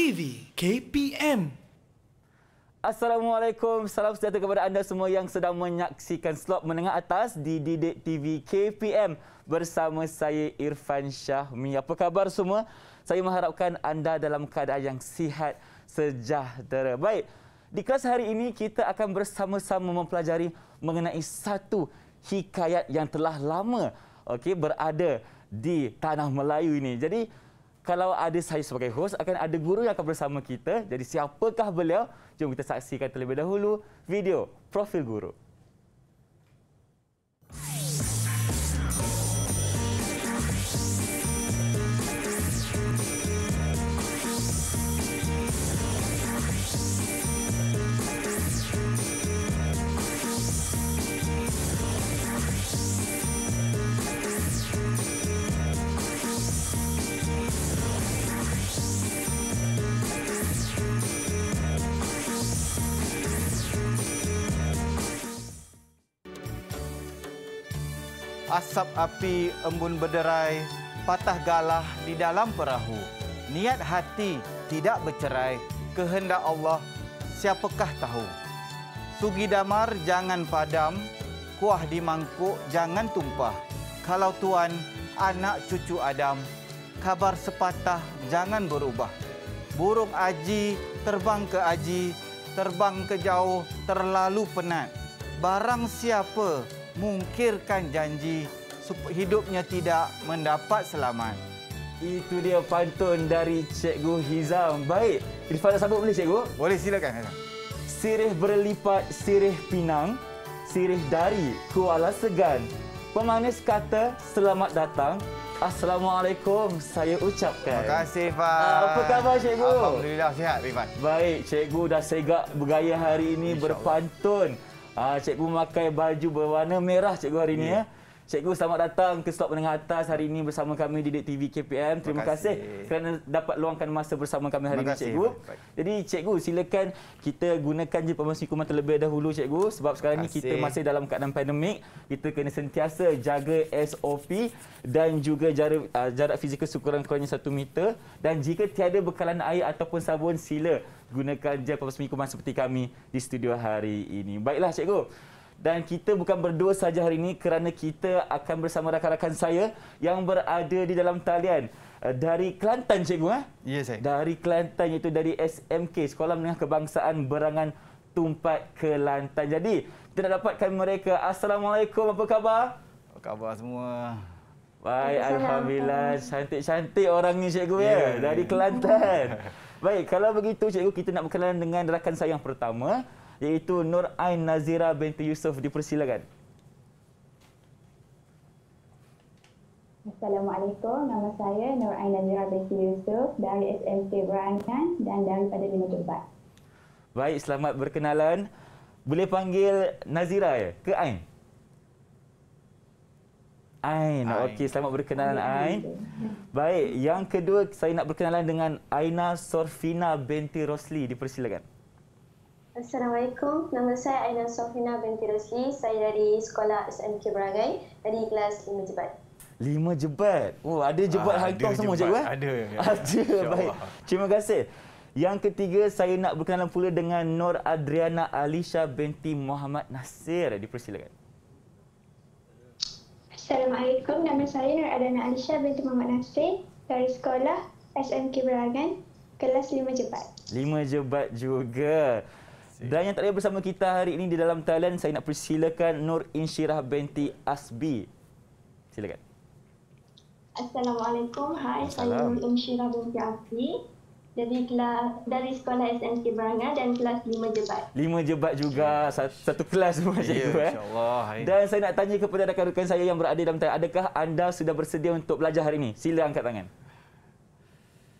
TV KPM. Assalamualaikum. Salam sejahtera kepada anda semua yang sedang menyaksikan slot menengah atas di Didik TV KPM bersama saya Irfan Syahmi. Apa khabar semua? Saya mengharapkan anda dalam keadaan yang sihat sejahtera. Baik. Di kelas hari ini kita akan bersama-sama mempelajari mengenai satu hikayat yang telah lama okay berada di tanah Melayu ini. Jadi kalau ada saya sebagai host akan ada guru yang akan bersama kita. Jadi siapakah beliau? Jom kita saksikan terlebih dahulu video profil guru. asap api embun berderai, patah galah di dalam perahu. Niat hati tidak bercerai, kehendak Allah siapakah tahu. Sugi damar jangan padam, kuah di mangkuk jangan tumpah. Kalau tuan anak cucu Adam, kabar sepatah jangan berubah. Burung aji terbang ke aji, terbang ke jauh terlalu penat. Barang siapa mungkirkan janji, hidupnya tidak mendapat selamat. Itu dia pantun dari Cikgu Hizam. Baik, Irfan dah sambut boleh Cikgu? Boleh, silakan. Sirih berlipat sirih pinang, sirih dari kuala segan. Pemanis kata selamat datang. Assalamualaikum, saya ucapkan. Terima kasih, Fah. Apa khabar, Cikgu? Alhamdulillah, sihat, Irfan. Baik, Cikgu dah segak bergaya hari ini berpantun. Ah, Cikgu memakai baju berwarna merah Cikgu hari ini. Yeah. Ya. ya. Cikgu selamat datang ke slot menengah atas hari ini bersama kami di Dek TV KPM. Terima kasih. kasih kerana dapat luangkan masa bersama kami hari ini Cikgu. Baik, baik. Jadi Cikgu silakan kita gunakan je pemasukan kuman terlebih dahulu Cikgu sebab sekarang ini kita masih dalam keadaan pandemik. Kita kena sentiasa jaga SOP dan juga jarak, uh, jarak fizikal sekurang-kurangnya 1 meter dan jika tiada bekalan air ataupun sabun sila gunakan je pemasukan seperti kami di studio hari ini. Baiklah Cikgu dan kita bukan berdua saja hari ini kerana kita akan bersama rakan-rakan saya yang berada di dalam talian eh, dari Kelantan cikgu eh? Ya saya. Dari Kelantan itu dari SMK Sekolah Menengah Kebangsaan Berangan Tumpat Kelantan. Jadi kita nak dapatkan mereka. Assalamualaikum, apa khabar? Apa khabar semua? Baik, Alhamdulillah. Cantik-cantik orang ni cikgu ya. Yeah. Dari Kelantan. Baik, kalau begitu cikgu kita nak berkenalan dengan rakan saya yang pertama iaitu Nur Ain Nazira binti Yusuf dipersilakan. Assalamualaikum, nama saya Nur Ain Nazira binti Yusuf dari SMK Berangan dan daripada Lima Jubat. Baik, selamat berkenalan. Boleh panggil Nazira ya? ke Ain? Ain, Ain. okey selamat berkenalan Ain. Ain. Baik, yang kedua saya nak berkenalan dengan Aina Sorfina binti Rosli dipersilakan. Assalamualaikum. Nama saya Aina Sofina binti Rosli. Saya dari Sekolah SMK Berangai dari kelas 5 Jebat. Lima jebat. Oh, ada jebat ah, hantar semua jebat. cikgu Ada. Eh? Ada. Ya, Baik. Terima kasih. Yang ketiga, saya nak berkenalan pula dengan Nur Adriana Alisha binti Muhammad Nasir. Dipersilakan. Assalamualaikum. Nama saya Nur Adriana Alisha binti Muhammad Nasir dari sekolah SMK Berangan kelas 5 jebat. 5 jebat juga kasih. Dan yang tak ada bersama kita hari ini di dalam talent, saya nak persilakan Nur Insyirah binti Asbi. Silakan. Assalamualaikum. Hai, Assalamualaikum. saya Nur Insyirah binti Asbi. dari kelas dari sekolah SNK Beranga dan kelas 5 Jebat. 5 Jebat juga satu, satu kelas semua yeah, cikgu eh. Insyaallah. Dan saya nak tanya kepada rakan-rakan saya yang berada dalam talent, adakah anda sudah bersedia untuk belajar hari ini? Sila angkat tangan.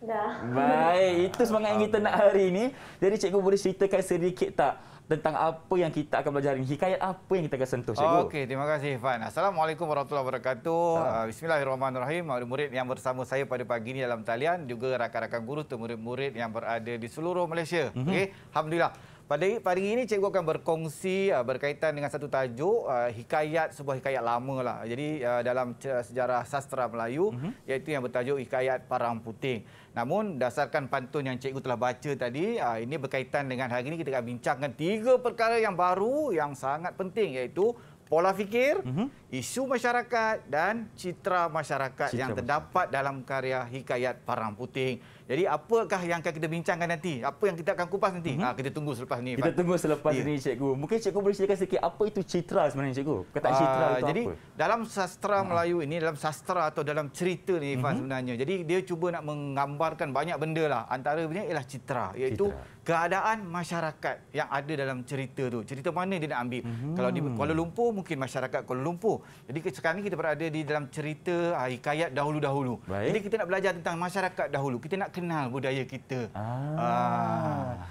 Dah. Baik, itu semangat yang kita nak hari ini. Jadi cikgu boleh ceritakan sedikit tak tentang apa yang kita akan belajar ini? Hikayat apa yang kita akan sentuh, cikgu? Okey, terima kasih, Ivan. Assalamualaikum warahmatullahi wabarakatuh. Salam. Uh, Bismillahirrahmanirrahim. Murid-murid yang bersama saya pada pagi ini dalam talian. Juga rakan-rakan guru tu murid-murid yang berada di seluruh Malaysia. Mm -hmm. okay. Alhamdulillah. Pada pagi ini, cikgu akan berkongsi uh, berkaitan dengan satu tajuk, uh, hikayat, sebuah hikayat lama. Lah. Jadi dalam sejarah sastra Melayu, mm -hmm. iaitu yang bertajuk Hikayat Parang Puting. Namun dasarkan pantun yang cikgu telah baca tadi, ah, ini berkaitan dengan hari ini kita akan bincangkan tiga perkara yang baru yang sangat penting iaitu pola fikir, uh-huh. isu masyarakat dan citra masyarakat citra yang terdapat dalam karya Hikayat Parang Puting. Jadi apakah yang akan kita bincangkan nanti? Apa yang kita akan kupas nanti? Uh-huh. Ha, kita tunggu selepas ini. Kita tunggu selepas ini, ya. Cikgu. Mungkin Cikgu boleh ceritakan sikit apa itu citra sebenarnya, Cikgu? Kata uh, ah, citra itu jadi, apa? Jadi dalam sastra uh-huh. Melayu ini, dalam sastra atau dalam cerita ini, uh-huh. sebenarnya. Jadi dia cuba nak menggambarkan banyak benda lah. Antaranya ialah citra. Iaitu keadaan masyarakat yang ada dalam cerita tu. Cerita mana dia nak ambil? Hmm. Kalau di Kuala Lumpur mungkin masyarakat Kuala Lumpur. Jadi sekarang ni kita berada di dalam cerita uh, hikayat dahulu-dahulu. Jadi kita nak belajar tentang masyarakat dahulu. Kita nak kenal budaya kita. Ah.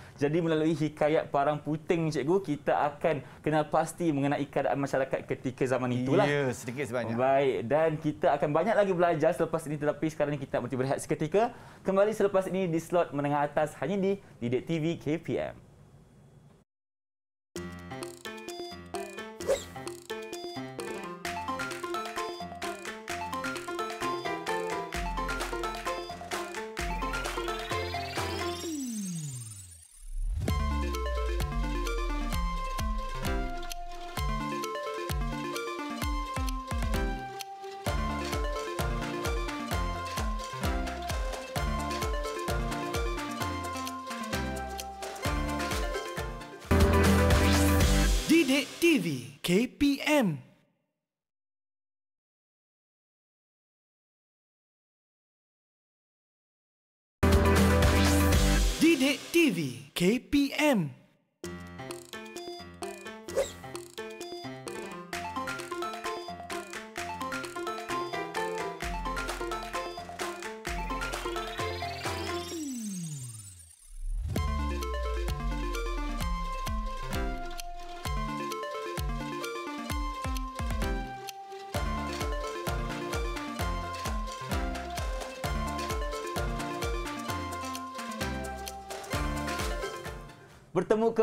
Uh, jadi melalui hikayat parang puting cikgu kita akan kenal pasti mengenai keadaan masyarakat ketika zaman itulah. Ya, sedikit sebanyak. Baik, dan kita akan banyak lagi belajar selepas ini tetapi sekarang ini kita mesti berehat seketika. Kembali selepas ini di slot menengah atas hanya di Didik TV KPM.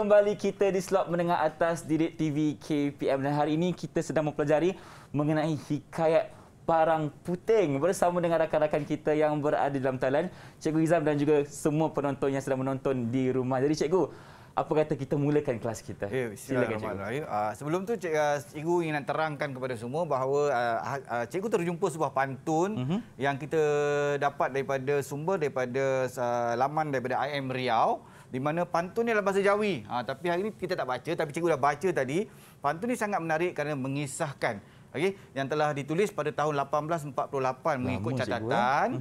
kembali kita di slot menengah atas Didik TV KPM dan hari ini kita sedang mempelajari mengenai hikayat Parang Puting bersama dengan rakan-rakan kita yang berada dalam talian. Cikgu Izam dan juga semua penonton yang sedang menonton di rumah. Jadi Cikgu, apa kata kita mulakan kelas kita? Ya, silakan Cikgu. Uh, sebelum tu cik, uh, Cikgu ingin terangkan kepada semua bahawa uh, uh, Cikgu terjumpa sebuah pantun uh mhm. -huh. yang kita dapat daripada sumber daripada uh, laman daripada IM Riau di mana pantun ni dalam bahasa Jawi. Ha, tapi hari ini kita tak baca, tapi cikgu dah baca tadi. Pantun ni sangat menarik kerana mengisahkan okay, yang telah ditulis pada tahun 1848 mengikut eh. catatan. Cikgu,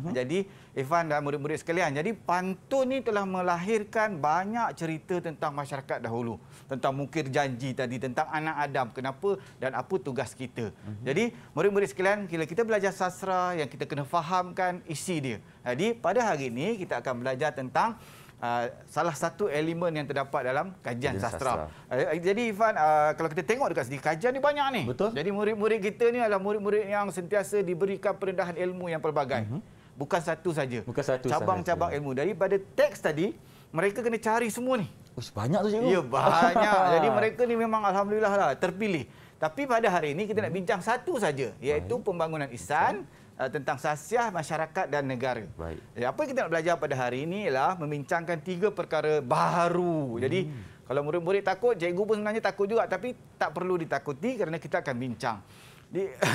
mhm. ya? Jadi, Irfan dan murid-murid sekalian, jadi pantun ni telah melahirkan banyak cerita tentang masyarakat dahulu. Tentang mukir janji tadi, tentang anak Adam, kenapa dan apa tugas kita. Mhm. Jadi, murid-murid sekalian, bila kita belajar sastra yang kita kena fahamkan isi dia. Jadi, pada hari ini kita akan belajar tentang Ah, salah satu elemen yang terdapat dalam kajian sastra. sastra. Uh, jadi Ivan, uh, ah, kalau kita tengok dekat sini, kajian ni banyak ni. Betul. Jadi murid-murid kita ni adalah murid-murid yang sentiasa diberikan perendahan ilmu yang pelbagai. Mm -hmm. Bukan satu saja. Bukan satu Cabang-cabang ilmu. dari pada teks tadi, mereka kena cari semua ni. Ush, oh, banyak tu cikgu. Ya, banyak. jadi mereka ni memang Alhamdulillah lah, terpilih. Tapi pada hari ini kita nak bincang satu saja iaitu pembangunan ihsan uh, tentang sasiah masyarakat dan negara. Baik. Jadi, eh, apa yang kita nak belajar pada hari ini ialah membincangkan tiga perkara baru. Hmm. Jadi kalau murid-murid takut, cikgu pun sebenarnya takut juga tapi tak perlu ditakuti kerana kita akan bincang. Jadi,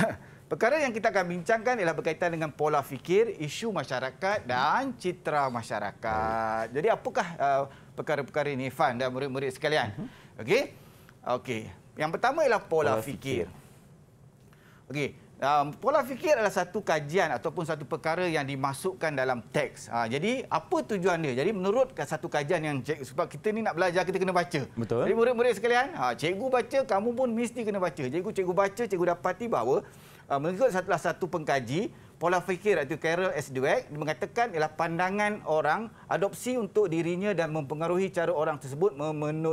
perkara yang kita akan bincangkan ialah berkaitan dengan pola fikir, isu masyarakat dan citra masyarakat. Baik. Jadi apakah uh, perkara-perkara ini Fan dan murid-murid sekalian? Mhm. Okey. Okey. Yang pertama ialah pola, pola fikir. fikir. Okey um, pola fikir adalah satu kajian ataupun satu perkara yang dimasukkan dalam teks. Uh, jadi apa tujuan dia? Jadi menurut satu kajian yang cik, sebab kita ni nak belajar kita kena baca. Betul. Jadi murid-murid sekalian, ha, cikgu baca kamu pun mesti kena baca. Jadi cikgu baca cikgu dapati bahawa uh, mengikut satu satu pengkaji pola fikir atau Carol S. Dweck mengatakan ialah pandangan orang adopsi untuk dirinya dan mempengaruhi cara orang tersebut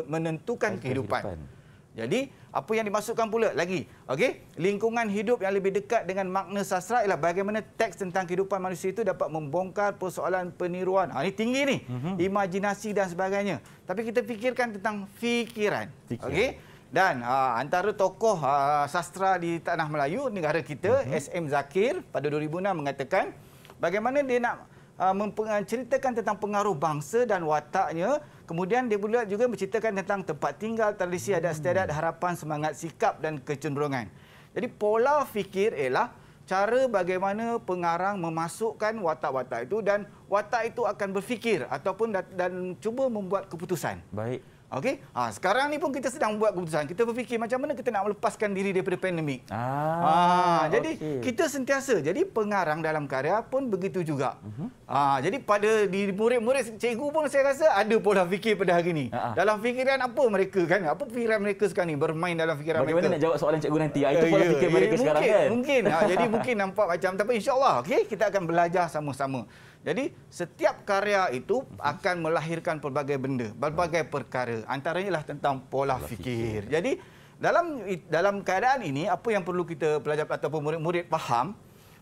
menentukan kehidupan. kehidupan. Jadi apa yang dimasukkan pula lagi? Okey, lingkungan hidup yang lebih dekat dengan makna sastra ialah bagaimana teks tentang kehidupan manusia itu dapat membongkar persoalan peniruan. Ha, ini tinggi ni, mm-hmm. imajinasi dan sebagainya. Tapi kita fikirkan tentang fikiran. fikiran. Okey. Dan ha, antara tokoh ha, sastra di tanah Melayu negara kita mm-hmm. SM Zakir pada 2006 mengatakan bagaimana dia nak ha, menceritakan tentang pengaruh bangsa dan wataknya Kemudian dia pula juga menceritakan tentang tempat tinggal, tradisi, adat istiadat, harapan, semangat, sikap dan kecenderungan. Jadi pola fikir ialah cara bagaimana pengarang memasukkan watak-watak itu dan watak itu akan berfikir ataupun dan cuba membuat keputusan. Baik. Okey, ha, sekarang ni pun kita sedang buat keputusan. Kita berfikir macam mana kita nak melepaskan diri daripada pandemik. Ah, ha, ah, okay. jadi kita sentiasa. Jadi pengarang dalam karya pun begitu juga. Uh -huh. ha, jadi pada di murid-murid cikgu pun saya rasa ada pola fikir pada hari ini. Uh ah, -huh. Dalam fikiran apa mereka kan? Apa fikiran mereka sekarang ni? Bermain dalam fikiran Bagaimana mereka. Bagaimana nak jawab soalan cikgu nanti? Ha, itu eh, pola yeah, fikir yeah, mereka yeah, sekarang mungkin, kan? Mungkin. Ha, jadi mungkin nampak macam tapi Insyaallah okay kita akan belajar sama-sama. Jadi setiap karya itu akan melahirkan pelbagai benda, pelbagai perkara. Antaranya lah tentang pola, pola fikir. fikir. Jadi dalam dalam keadaan ini apa yang perlu kita pelajar ataupun murid-murid faham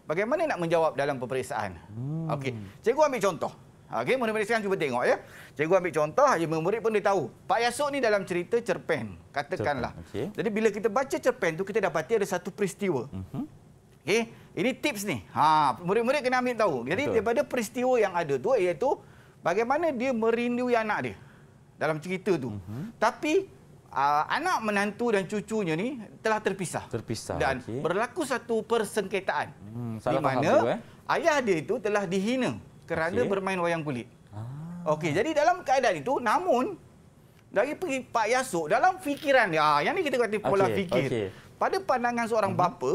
bagaimana nak menjawab dalam peperiksaan. Hmm. Okey, cikgu ambil contoh. Okey, murid-murid sekarang cuba tengok ya. Cikgu ambil contoh, ya murid pun dia tahu. Pak Yasuk ni dalam cerita cerpen, katakanlah. Cerpen. Okay. Jadi bila kita baca cerpen tu kita dapati ada satu peristiwa. Uh-huh. Okey. Ini tips ni. Ha, murid-murid kena ambil tahu. Jadi Betul. daripada peristiwa yang ada tu iaitu bagaimana dia merindui anak dia dalam cerita tu. Mm-hmm. Tapi uh, anak menantu dan cucunya ni telah terpisah. Terpisah. Dan okay. berlaku satu persengketaan. Hmm, salah di mana faham juga, eh? ayah dia itu telah dihina kerana okay. bermain wayang kulit. Ah. Okey, jadi dalam keadaan itu namun dari pergi Pak Yasuk dalam fikiran dia, ah, yang ni kita kata pola okay, fikir. Okay. Pada pandangan seorang mm-hmm. bapa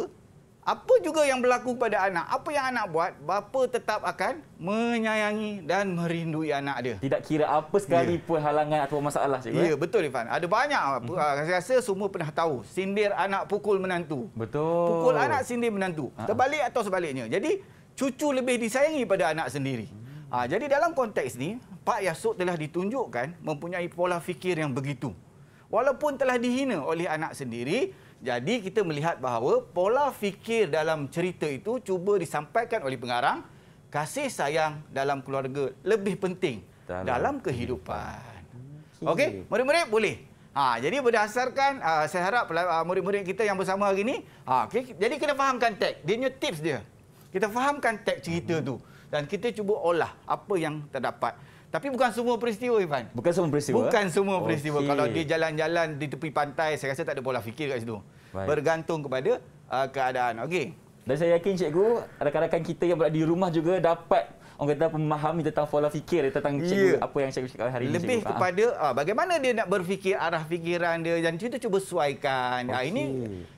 apa juga yang berlaku pada anak, apa yang anak buat, bapa tetap akan menyayangi dan merindui anak dia. Tidak kira apa sekali yeah. halangan atau masalah, cikgu. Ya, yeah, betul Ifan. Ada banyak Mm-hmm. Saya rasa semua pernah tahu, sindir anak pukul menantu. Betul. Pukul anak sindir menantu. Ha. Terbalik atau sebaliknya. Jadi, cucu lebih disayangi pada anak sendiri. Hmm. Ha, jadi dalam konteks ni, Pak Yasuk telah ditunjukkan mempunyai pola fikir yang begitu. Walaupun telah dihina oleh anak sendiri, jadi kita melihat bahawa pola fikir dalam cerita itu cuba disampaikan oleh pengarang kasih sayang dalam keluarga lebih penting dalam, dalam kehidupan. Okey, murid-murid boleh. Ha, jadi berdasarkan uh, saya harap uh, murid-murid kita yang bersama hari ini, ha, okay, jadi kena fahamkan teks. Dia punya tips dia. Kita fahamkan teks cerita hmm. tu dan kita cuba olah apa yang terdapat. Tapi bukan semua peristiwa Ivan. Bukan semua peristiwa. Bukan semua peristiwa. Okay. Kalau dia jalan-jalan di tepi pantai, saya rasa tak ada pola fikir kat situ. Baik. Bergantung kepada uh, keadaan. Okey. Dan saya yakin cikgu, rakan-rakan kita yang berada di rumah juga dapat orang kata memahami tentang pola fikir tentang cikgu yeah. apa yang cikgu cakap hari ini. Lebih cikgu. Ha. kepada uh, bagaimana dia nak berfikir arah fikiran dia dan kita cuba suaikan. Okay. Uh, ini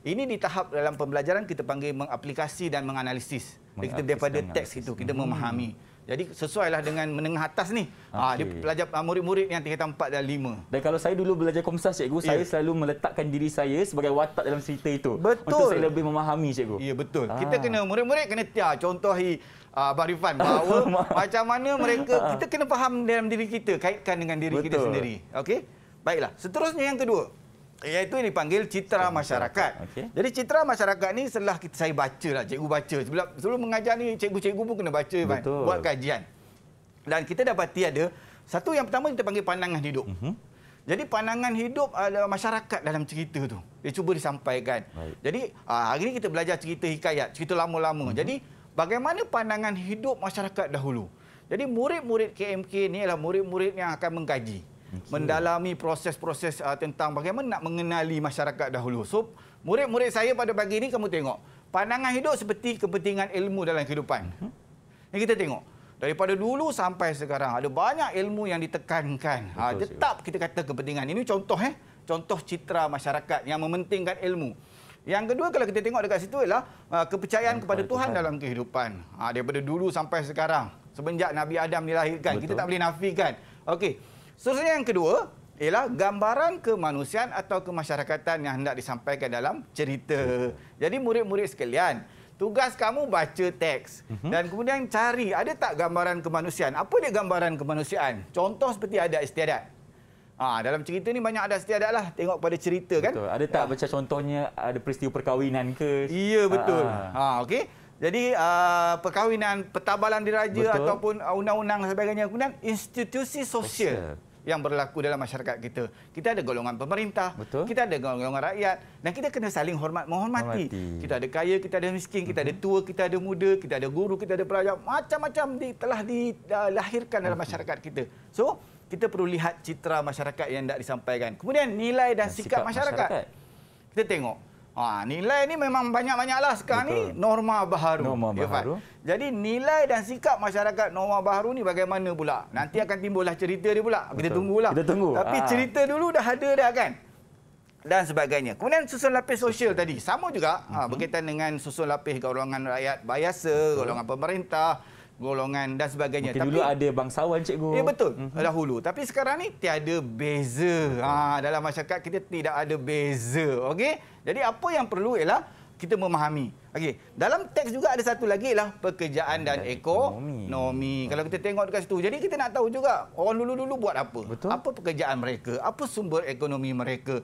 ini di tahap dalam pembelajaran kita panggil mengaplikasi dan menganalisis. Meng kita daripada teks itu kita hmm. memahami. Jadi sesuailah dengan menengah atas ni. Okay. Ah, ha, dia pelajar ah, murid-murid yang tingkatan 4 dan 5. Dan kalau saya dulu belajar komsas cikgu, yeah. saya selalu meletakkan diri saya sebagai watak dalam cerita itu. Betul. Untuk saya lebih memahami cikgu. Ya yeah, betul. Ha. Kita kena murid-murid kena tiar contohi Abah Rifan bahawa macam mana mereka kita kena faham dalam diri kita kaitkan dengan diri betul. kita sendiri. Okey? Baiklah. Seterusnya yang kedua iaitu yang dipanggil citra masyarakat. Okay. Jadi citra masyarakat ni setelah kita, saya baca lah, cikgu baca. Sebelum, sebelum mengajar ni, cikgu-cikgu pun kena baca, Ivan. Buat kajian. Dan kita dapati ada, satu yang pertama kita panggil pandangan hidup. Uh mhm. -huh. Jadi pandangan hidup adalah masyarakat dalam cerita tu. Dia cuba disampaikan. Baik. Jadi ah, hari ni kita belajar cerita hikayat, cerita lama-lama. Uh mhm. -huh. Jadi bagaimana pandangan hidup masyarakat dahulu? Jadi murid-murid KMK ni adalah murid-murid yang akan mengkaji okay. mendalami proses-proses uh, tentang bagaimana nak mengenali masyarakat dahulu. So, murid-murid saya pada pagi ini, kamu tengok, pandangan hidup seperti kepentingan ilmu dalam kehidupan. Mhm. Ini kita tengok. Daripada dulu sampai sekarang, ada banyak ilmu yang ditekankan. Betul, ha, tetap kita kata kepentingan. Ini contoh, eh? contoh citra masyarakat yang mementingkan ilmu. Yang kedua kalau kita tengok dekat situ ialah ah, kepercayaan kepada Tuhan, Tuhan dalam kehidupan. Ha, daripada dulu sampai sekarang. Semenjak Nabi Adam dilahirkan. Betul. Kita tak boleh nafikan. Okey. Seterusnya yang kedua ialah gambaran kemanusiaan atau kemasyarakatan yang hendak disampaikan dalam cerita. Jadi murid-murid sekalian, tugas kamu baca teks mhm. dan kemudian cari ada tak gambaran kemanusiaan. Apa dia gambaran kemanusiaan? Contoh seperti ada istiadat. Ha, dalam cerita ni banyak ada setiap lah tengok pada cerita kan. Betul. Ada tak ya. macam contohnya ada peristiwa perkahwinan ke? Iya betul. Ha, ha okey. Jadi uh, perkahwinan, pertabalan diraja betul. ataupun ah, undang-undang sebagainya kemudian institusi sosial. sosial yang berlaku dalam masyarakat kita. Kita ada golongan pemerintah, Betul. kita ada golongan rakyat dan kita kena saling hormat menghormati. Hormati. Kita ada kaya, kita ada miskin, kita uh-huh. ada mhm. tua, kita ada muda, kita ada guru, kita ada pelajar, macam-macam di, telah dilahirkan dalam masyarakat kita. So, kita perlu lihat citra masyarakat yang hendak disampaikan. Kemudian nilai dan, dan sikap, sikap masyarakat. masyarakat. Kita tengok Ha, nilai ni memang banyak-banyaklah sekarang Betul. ni norma baharu. Norma ya, baharu. Ya, Jadi nilai dan sikap masyarakat norma baharu ni bagaimana pula? Nanti akan timbullah cerita dia pula. Kita tunggu lah. Kita tunggu. Tapi ha. cerita dulu dah ada dah kan? Dan sebagainya. Kemudian susun lapis sosial tadi. Sama juga uh ha, mhm. berkaitan dengan susun lapis golongan rakyat biasa, golongan pemerintah golongan dan sebagainya. Mungkin Tapi dulu ada bangsawan cikgu. Ya betul, mm -hmm. dahulu. Tapi sekarang ni tiada beza. Ha, dalam masyarakat kita tidak ada beza. Okey. Jadi apa yang perlu ialah kita memahami. Okey, dalam teks juga ada satu lagi ialah pekerjaan dan, dan ekonomi. ekonomi. Kalau kita tengok dekat situ. Jadi kita nak tahu juga orang dulu-dulu buat apa? Betul. Apa pekerjaan mereka? Apa sumber ekonomi mereka?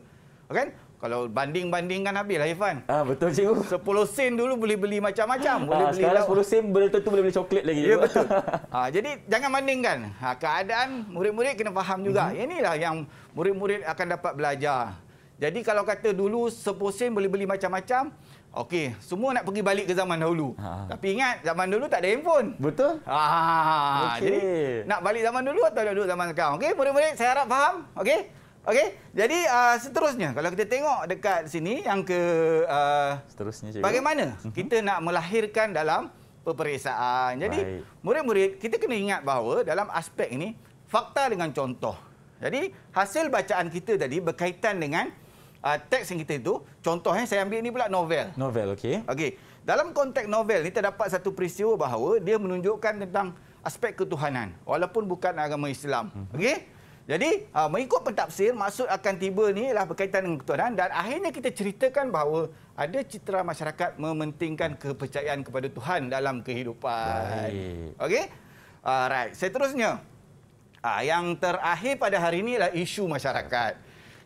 Okey? Kan? Kalau banding-bandingkan habislah Irfan. Ah betul cikgu. 10 sen dulu ah, boleh beli macam-macam, boleh ah, beli sekarang 10 sen boleh tentu boleh beli coklat lagi. Ya betul. ah jadi jangan bandingkan. Ha, keadaan murid-murid kena faham juga. Mm -hmm. Inilah yang murid-murid akan dapat belajar. Jadi kalau kata dulu 10 sen boleh beli macam-macam, okey, semua nak pergi balik ke zaman dahulu. Ha. ha. Tapi ingat zaman dulu tak ada handphone. Betul? Ah ha, ha, okay. jadi nak balik zaman dulu atau nak duduk zaman sekarang? Okey, murid-murid saya harap faham. Okey. Okey, jadi uh, seterusnya kalau kita tengok dekat sini yang ke uh, seterusnya cikgu. Bagaimana uh mhm. -huh. kita nak melahirkan dalam peperiksaan. Jadi murid-murid kita kena ingat bahawa dalam aspek ini fakta dengan contoh. Jadi hasil bacaan kita tadi berkaitan dengan uh, teks yang kita itu. Contohnya eh, saya ambil ini pula novel. Novel okey. Okey. Dalam konteks novel ni terdapat satu peristiwa bahawa dia menunjukkan tentang aspek ketuhanan walaupun bukan agama Islam. Uh mhm. -huh. Okey. Jadi, ha, mengikut pentafsir, maksud akan tiba ni lah berkaitan dengan ketuhanan dan akhirnya kita ceritakan bahawa ada citra masyarakat mementingkan kepercayaan kepada Tuhan dalam kehidupan. Okey? Alright, ah, seterusnya. Ha, yang terakhir pada hari ini adalah isu masyarakat.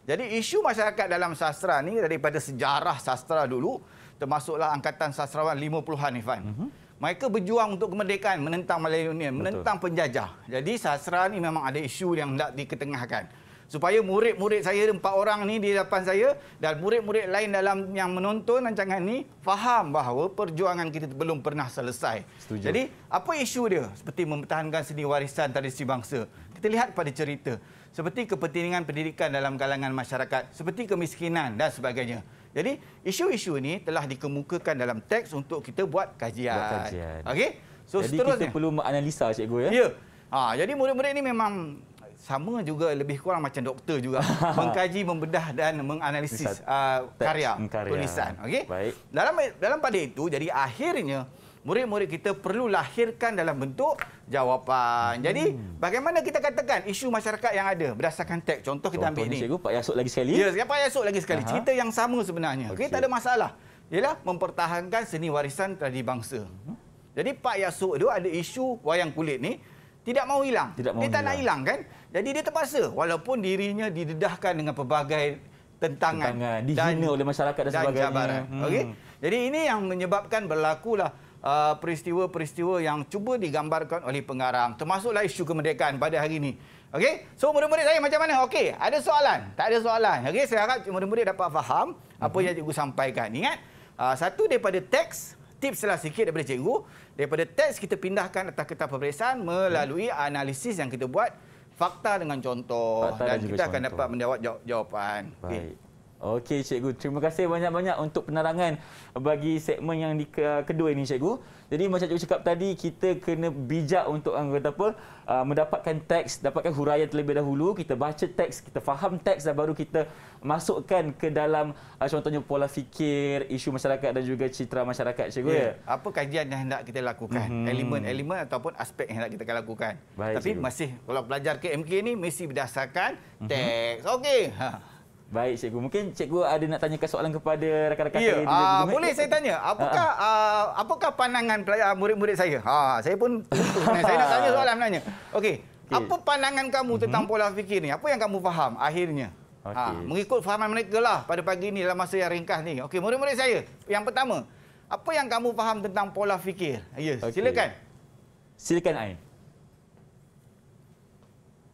Jadi isu masyarakat dalam sastra ni daripada sejarah sastra dulu termasuklah angkatan sastrawan 50-an Ifan. Uh-huh. Mereka berjuang untuk kemerdekaan, menentang Malaysia Union, menentang penjajah. Jadi sastra ini memang ada isu yang hendak diketengahkan. Supaya murid-murid saya, empat orang ni di depan saya dan murid-murid lain dalam yang menonton rancangan ini faham bahawa perjuangan kita belum pernah selesai. Setuju. Jadi apa isu dia? Seperti mempertahankan seni warisan tradisi bangsa. Kita lihat pada cerita. Seperti kepentingan pendidikan dalam kalangan masyarakat. Seperti kemiskinan dan sebagainya. Jadi isu-isu ni telah dikemukakan dalam teks untuk kita buat kajian. Buat kajian. Okey. So jadi seterusnya. kita perlu menganalisa cikgu ya. Ya. Ha, jadi murid-murid ini memang sama juga lebih kurang macam doktor juga mengkaji membedah dan menganalisis uh, karya, karya tulisan okey dalam dalam pada itu jadi akhirnya murid-murid kita perlu lahirkan dalam bentuk jawapan. Hmm. Jadi, bagaimana kita katakan isu masyarakat yang ada berdasarkan teks? Contoh, Contoh kita ambil ini. Cikgu, Pak Yasuk lagi sekali. Ya, Pak Yasuk lagi sekali. Aha. Cerita yang sama sebenarnya. Okay. Kita ada masalah. Ialah mempertahankan seni warisan tradisi bangsa. Mhm. Jadi, Pak Yasuk itu ada isu wayang kulit ni tidak mau hilang. Tidak mahu dia tak hilang. nak hilang kan? Jadi, dia terpaksa. Walaupun dirinya didedahkan dengan pelbagai tentangan, tentangan. dihina oleh masyarakat dan, dan sebagainya. Hmm. Okey. Jadi ini yang menyebabkan berlakulah Uh, peristiwa-peristiwa yang cuba digambarkan oleh pengarang termasuklah isu kemerdekaan pada hari ini. Okey. So murid-murid saya macam mana? Okey, ada soalan? Tak ada soalan. Okey, saya harap murid-murid dapat faham uh-huh. apa mhm. yang cikgu sampaikan. Ingat, uh, satu daripada teks tips salah sikit daripada cikgu, daripada teks kita pindahkan atas kertas peperiksaan melalui uh analisis yang kita buat fakta dengan contoh fakta dan, dan kita contoh. akan dapat menjawab jawapan. Baik. Okey cikgu, terima kasih banyak-banyak untuk penerangan bagi segmen yang di, uh, kedua ini cikgu. Jadi macam cikgu cakap tadi, kita kena bijak untuk anggota apa, uh, mendapatkan teks, dapatkan huraian terlebih dahulu, kita baca teks, kita faham teks dan baru kita masukkan ke dalam uh, contohnya pola fikir, isu masyarakat dan juga citra masyarakat cikgu. Ya? ya? Apa kajian yang hendak kita lakukan? Elemen-elemen mhm. hmm. ataupun aspek yang hendak kita lakukan? Baik, Tapi cikgu. masih kalau pelajar KMK ini mesti berdasarkan mhm. teks. Hmm. Okey. Ha. Baik cikgu. Mungkin cikgu ada nak tanyakan soalan kepada rakan-rakan ya, saya. Ya, boleh saya tanya. Apakah uh, apakah pandangan ah, murid-murid saya? Ha, saya pun saya nak tanya soalan sebenarnya. Okey. Okay. Apa pandangan kamu tentang mhm. pola fikir ni? Apa yang kamu faham akhirnya? Okay. Ha, mengikut fahaman mereka lah pada pagi ini dalam masa yang ringkas ni. Okey, murid-murid saya, yang pertama, apa yang kamu faham tentang pola fikir? Ya, yes, okay. silakan. Silakan Ain.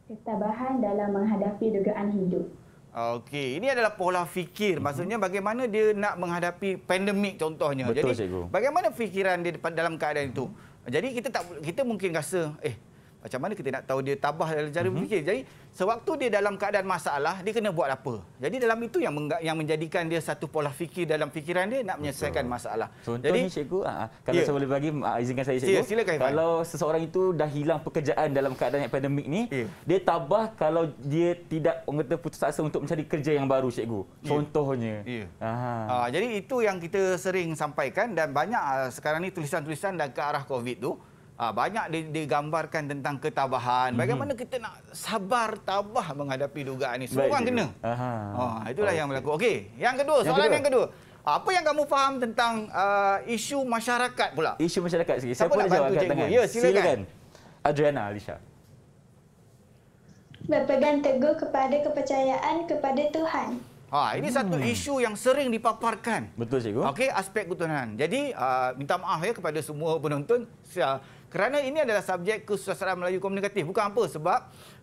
Ketabahan dalam menghadapi dugaan hidup. Okey, ini adalah pola fikir. Mhm. Maksudnya bagaimana dia nak menghadapi pandemik contohnya. Betul, Jadi cikgu. bagaimana fikiran dia dalam keadaan itu? Jadi kita tak kita mungkin rasa eh macam mana kita nak tahu dia tabah dalam cara mhm. berfikir. Mm-hmm. Jadi sewaktu dia dalam keadaan masalah, dia kena buat apa. Jadi dalam itu yang meng- yang menjadikan dia satu pola fikir dalam fikiran dia nak menyelesaikan Betul. masalah. Contohnya Jadi, cikgu, ah, ah, kalau yeah. saya boleh bagi, ah, izinkan saya ya, cikgu. Yeah, silakan, kalau Ifan. seseorang itu dah hilang pekerjaan dalam keadaan pandemik ni, yeah. dia tabah kalau dia tidak kata, putus asa untuk mencari kerja yang baru cikgu. Ya. Contohnya. Yeah. Yeah. Aha. Jadi itu yang kita sering sampaikan dan banyak sekarang ni tulisan-tulisan dan ke arah COVID tu. Ah, banyak digambarkan tentang ketabahan. Mhm. Bagaimana kita nak sabar tabah menghadapi dugaan ini. Semua orang kena. Aha. Ah, itulah okay. yang berlaku. Okey, yang kedua, soalan yang kedua. Yang kedua. Apa yang kamu faham tentang uh, isu masyarakat pula? Isu masyarakat sikit. Siapa, nak bantu kat tengah? Ya, silakan. silakan. Adriana Alisha. Berpegang teguh kepada kepercayaan kepada Tuhan. Ha, ini hmm. satu isu yang sering dipaparkan. Betul, cikgu. Okey, aspek ketuhanan. Jadi, uh, minta maaf ya kepada semua penonton. Kerana ini adalah subjek kesusahan Melayu komunikatif. Bukan apa sebab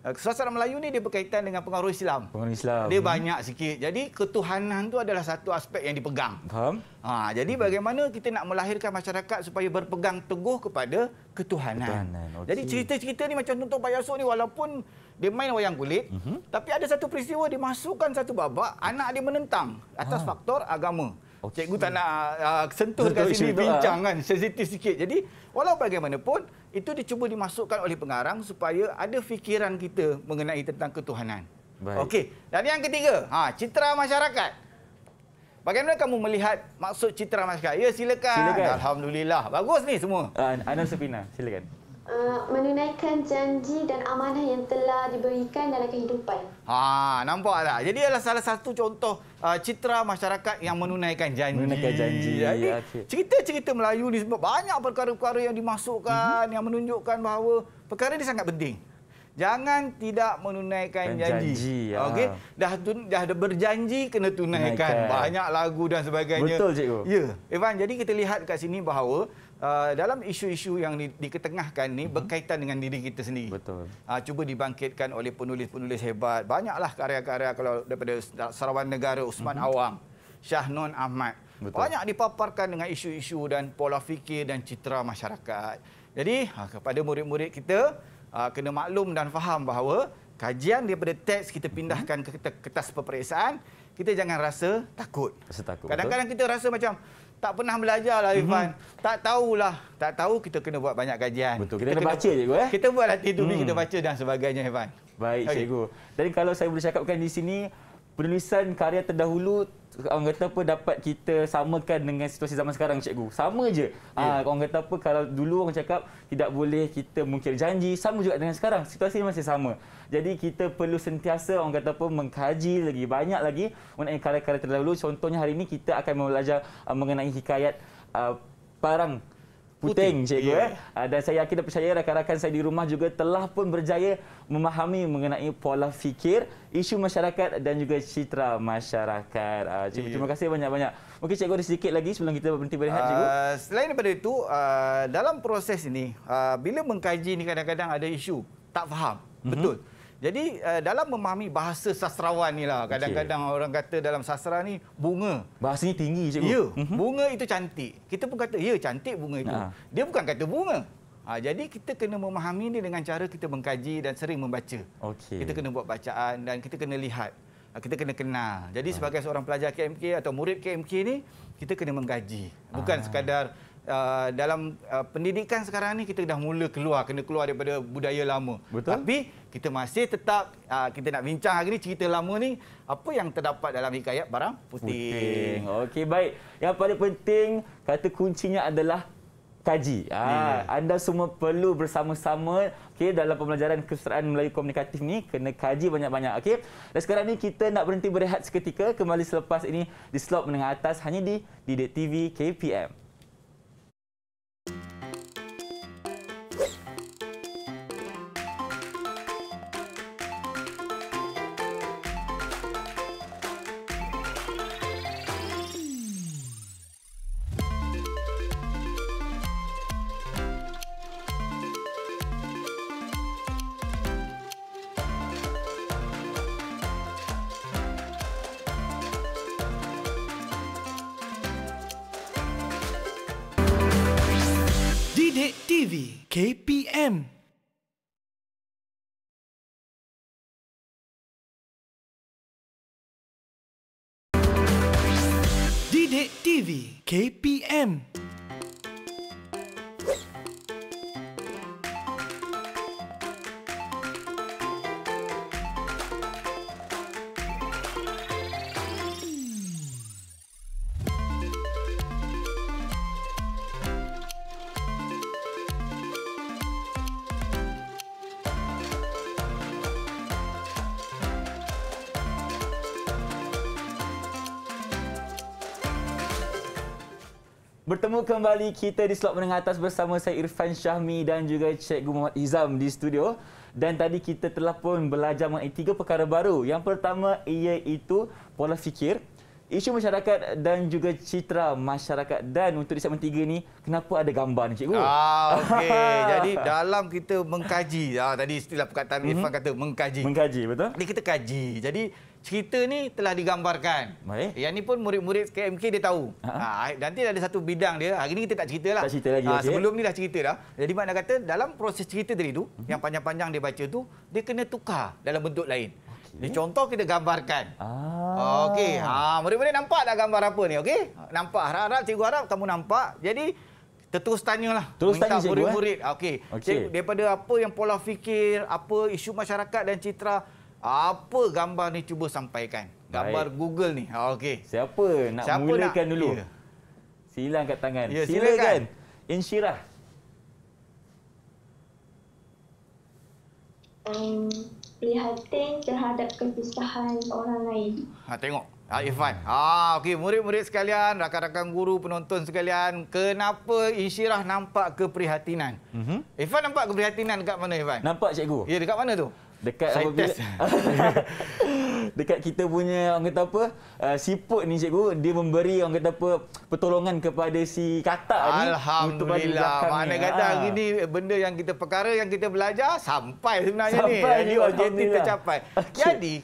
eh, kesusahan Melayu ni dia berkaitan dengan pengaruh Islam. Pengaruh Islam. Dia banyak sikit. Jadi ketuhanan tu adalah satu aspek yang dipegang. Faham? Ha, jadi bagaimana kita nak melahirkan masyarakat supaya berpegang teguh kepada ketuhanan. ketuhanan. Okay. Jadi cerita-cerita ni macam Tuntung Payasuk ni walaupun dia main wayang kulit uh-huh. tapi ada satu peristiwa dimasukkan satu babak anak dia menentang atas ha. faktor agama. Okay. Oh, Cikgu tak nak uh, sentuh kat sini, ah. bincang kan, sensitif sikit. Jadi, walaupun bagaimanapun, itu dicuba dimasukkan oleh pengarang supaya ada fikiran kita mengenai tentang ketuhanan. Okey, dan yang ketiga, ha, citra masyarakat. Bagaimana kamu melihat maksud citra masyarakat? Ya, silakan. silakan. Alhamdulillah. Bagus ni semua. Uh, ah, Anas Sepina, silakan. Eh, menunaikan janji dan amanah yang telah diberikan dalam kehidupan. Ha, nampak tak? Jadi adalah salah satu contoh uh, citra masyarakat yang menunaikan janji. Menunaikan janji. Jadi, ya, Cerita-cerita Melayu ni sebab banyak perkara-perkara yang dimasukkan mm-hmm. yang menunjukkan bahawa perkara ini sangat penting. Jangan tidak menunaikan janji. janji. Ya. Okey, dah tun, dah berjanji kena tunaikan. tunaikan. Banyak lagu dan sebagainya. Betul cikgu. Ya, Evan, jadi kita lihat kat sini bahawa Ah, dalam isu-isu yang di, diketengahkan ni uh-huh. berkaitan dengan diri kita sendiri. Betul. Uh, cuba dibangkitkan oleh penulis-penulis hebat. Banyaklah karya-karya kalau daripada Sarawan Negara Usman uh-huh. Mhm. Awang, Syahnon Ahmad. Betul. Banyak dipaparkan dengan isu-isu dan pola fikir dan citra masyarakat. Jadi uh, kepada murid-murid kita uh, kena maklum dan faham bahawa kajian daripada teks kita mhm. pindahkan ke kertas peperiksaan kita jangan rasa takut. Kadang-kadang kita rasa macam tak pernah belajar lah Irfan. Mm-hmm tak tahulah. Tak tahu kita kena buat banyak kajian. Betul. Kita, kita kena baca, cikgu. Eh? Kita buat latihan dulu, hmm. kita baca dan sebagainya, Evan. Baik, okay. cikgu. Jadi kalau saya boleh cakapkan di sini, penulisan karya terdahulu orang kata apa dapat kita samakan dengan situasi zaman sekarang cikgu sama je yeah. Ya. ha, orang kata apa kalau dulu orang cakap tidak boleh kita mungkir janji sama juga dengan sekarang situasi masih sama jadi kita perlu sentiasa orang kata apa mengkaji lagi banyak lagi mengenai karya-karya terdahulu contohnya hari ini kita akan belajar ah, mengenai hikayat ah, parang puting, puting cikgu yeah. eh. Ah, dan saya yakin dan percaya rakan-rakan saya di rumah juga telah pun berjaya memahami mengenai pola fikir, isu masyarakat dan juga citra masyarakat. Ah, cikgu, yeah. terima kasih banyak-banyak. Mungkin cikgu ada sedikit lagi sebelum kita berhenti berehat, cikgu. Uh, selain daripada itu, uh, dalam proses ini, uh, bila mengkaji ini kadang-kadang ada isu tak faham. Mm -hmm. Betul. Jadi uh, dalam memahami bahasa sastrawan ni lah, kadang-kadang okay. orang kata dalam sastra ni bunga. Bahasanya tinggi cikgu. Ya, mm-hmm. bunga itu cantik. Kita pun kata, ya cantik bunga itu. Nah. Dia bukan kata bunga. Ha, jadi kita kena memahami ni dengan cara kita mengkaji dan sering membaca. Okay. Kita kena buat bacaan dan kita kena lihat. Ha, kita kena kenal. Jadi ah. sebagai seorang pelajar KMK atau murid KMK ni, kita kena mengkaji. Bukan Aha. sekadar uh, dalam uh, pendidikan sekarang ni kita dah mula keluar kena keluar daripada budaya lama Betul. tapi kita masih tetap uh, kita nak bincang hari ni cerita lama ni apa yang terdapat dalam hikayat barang putih, putih. okey baik yang paling penting kata kuncinya adalah kaji ha, anda semua perlu bersama-sama okey dalam pembelajaran kesusteraan Melayu komunikatif ni kena kaji banyak-banyak okey dan sekarang ni kita nak berhenti berehat seketika kembali selepas ini di slot menengah atas hanya di Didik TV KPM him. kembali kita di slot menengah atas bersama saya Irfan Syahmi dan juga Cikgu Muhammad Izam di studio. Dan tadi kita telah pun belajar mengenai tiga perkara baru. Yang pertama iaitu pola fikir, isu masyarakat dan juga citra masyarakat. Dan untuk di segmen tiga ini, kenapa ada gambar ni Cikgu? Ah, okay. Jadi dalam kita mengkaji, ah, tadi istilah perkataan mhm. Irfan mm-hmm. kata mengkaji. Mengkaji, betul? Jadi kita kaji. Jadi cerita ni telah digambarkan. Baik. Yang ni pun murid-murid KMK dia tahu. Ha. ha, nanti ada satu bidang dia. Hari ni kita tak ceritalah. Tak cerita lagi. Ha, sebelum ni dah cerita dah. Jadi mana kata dalam proses cerita tadi tu, mm-hmm. yang panjang-panjang dia baca tu, dia kena tukar dalam bentuk lain. Okay. Ni contoh kita gambarkan. Ah. Okey. Ha, murid-murid nampak tak gambar apa ni? Okey. Nampak. Harap-harap cikgu harap kamu nampak. Jadi Terus tanya lah. Terus Minta tanya eh? murid-murid. Eh? Okey. Okay. Daripada apa yang pola fikir, apa isu masyarakat dan citra, apa gambar ni cuba sampaikan. Gambar Baik. Google ni. Ah, okay. Siapa nak Siapa mulakan nak? dulu? Yeah. Silakan kat tangan. Yeah, silakan. silakan. Insyirah. Um, prihatin terhadap kepisahan orang lain. Ha, tengok. Ha, Irfan. Ha, okay. Murid-murid sekalian, rakan-rakan guru, penonton sekalian. Kenapa Insyirah nampak keprihatinan? Mm -hmm. Irfan nampak keprihatinan dekat mana, Irfan? Nampak, cikgu. Ya, dekat mana tu? dekat Saya apa test. dekat kita punya orang kata apa uh, siput ni cikgu dia memberi orang kata apa pertolongan kepada si katak ni alhamdulillah mana kata ha. hari ah. ni benda yang kita perkara yang kita belajar sampai sebenarnya sampai ni objektif lah. tercapai okay. jadi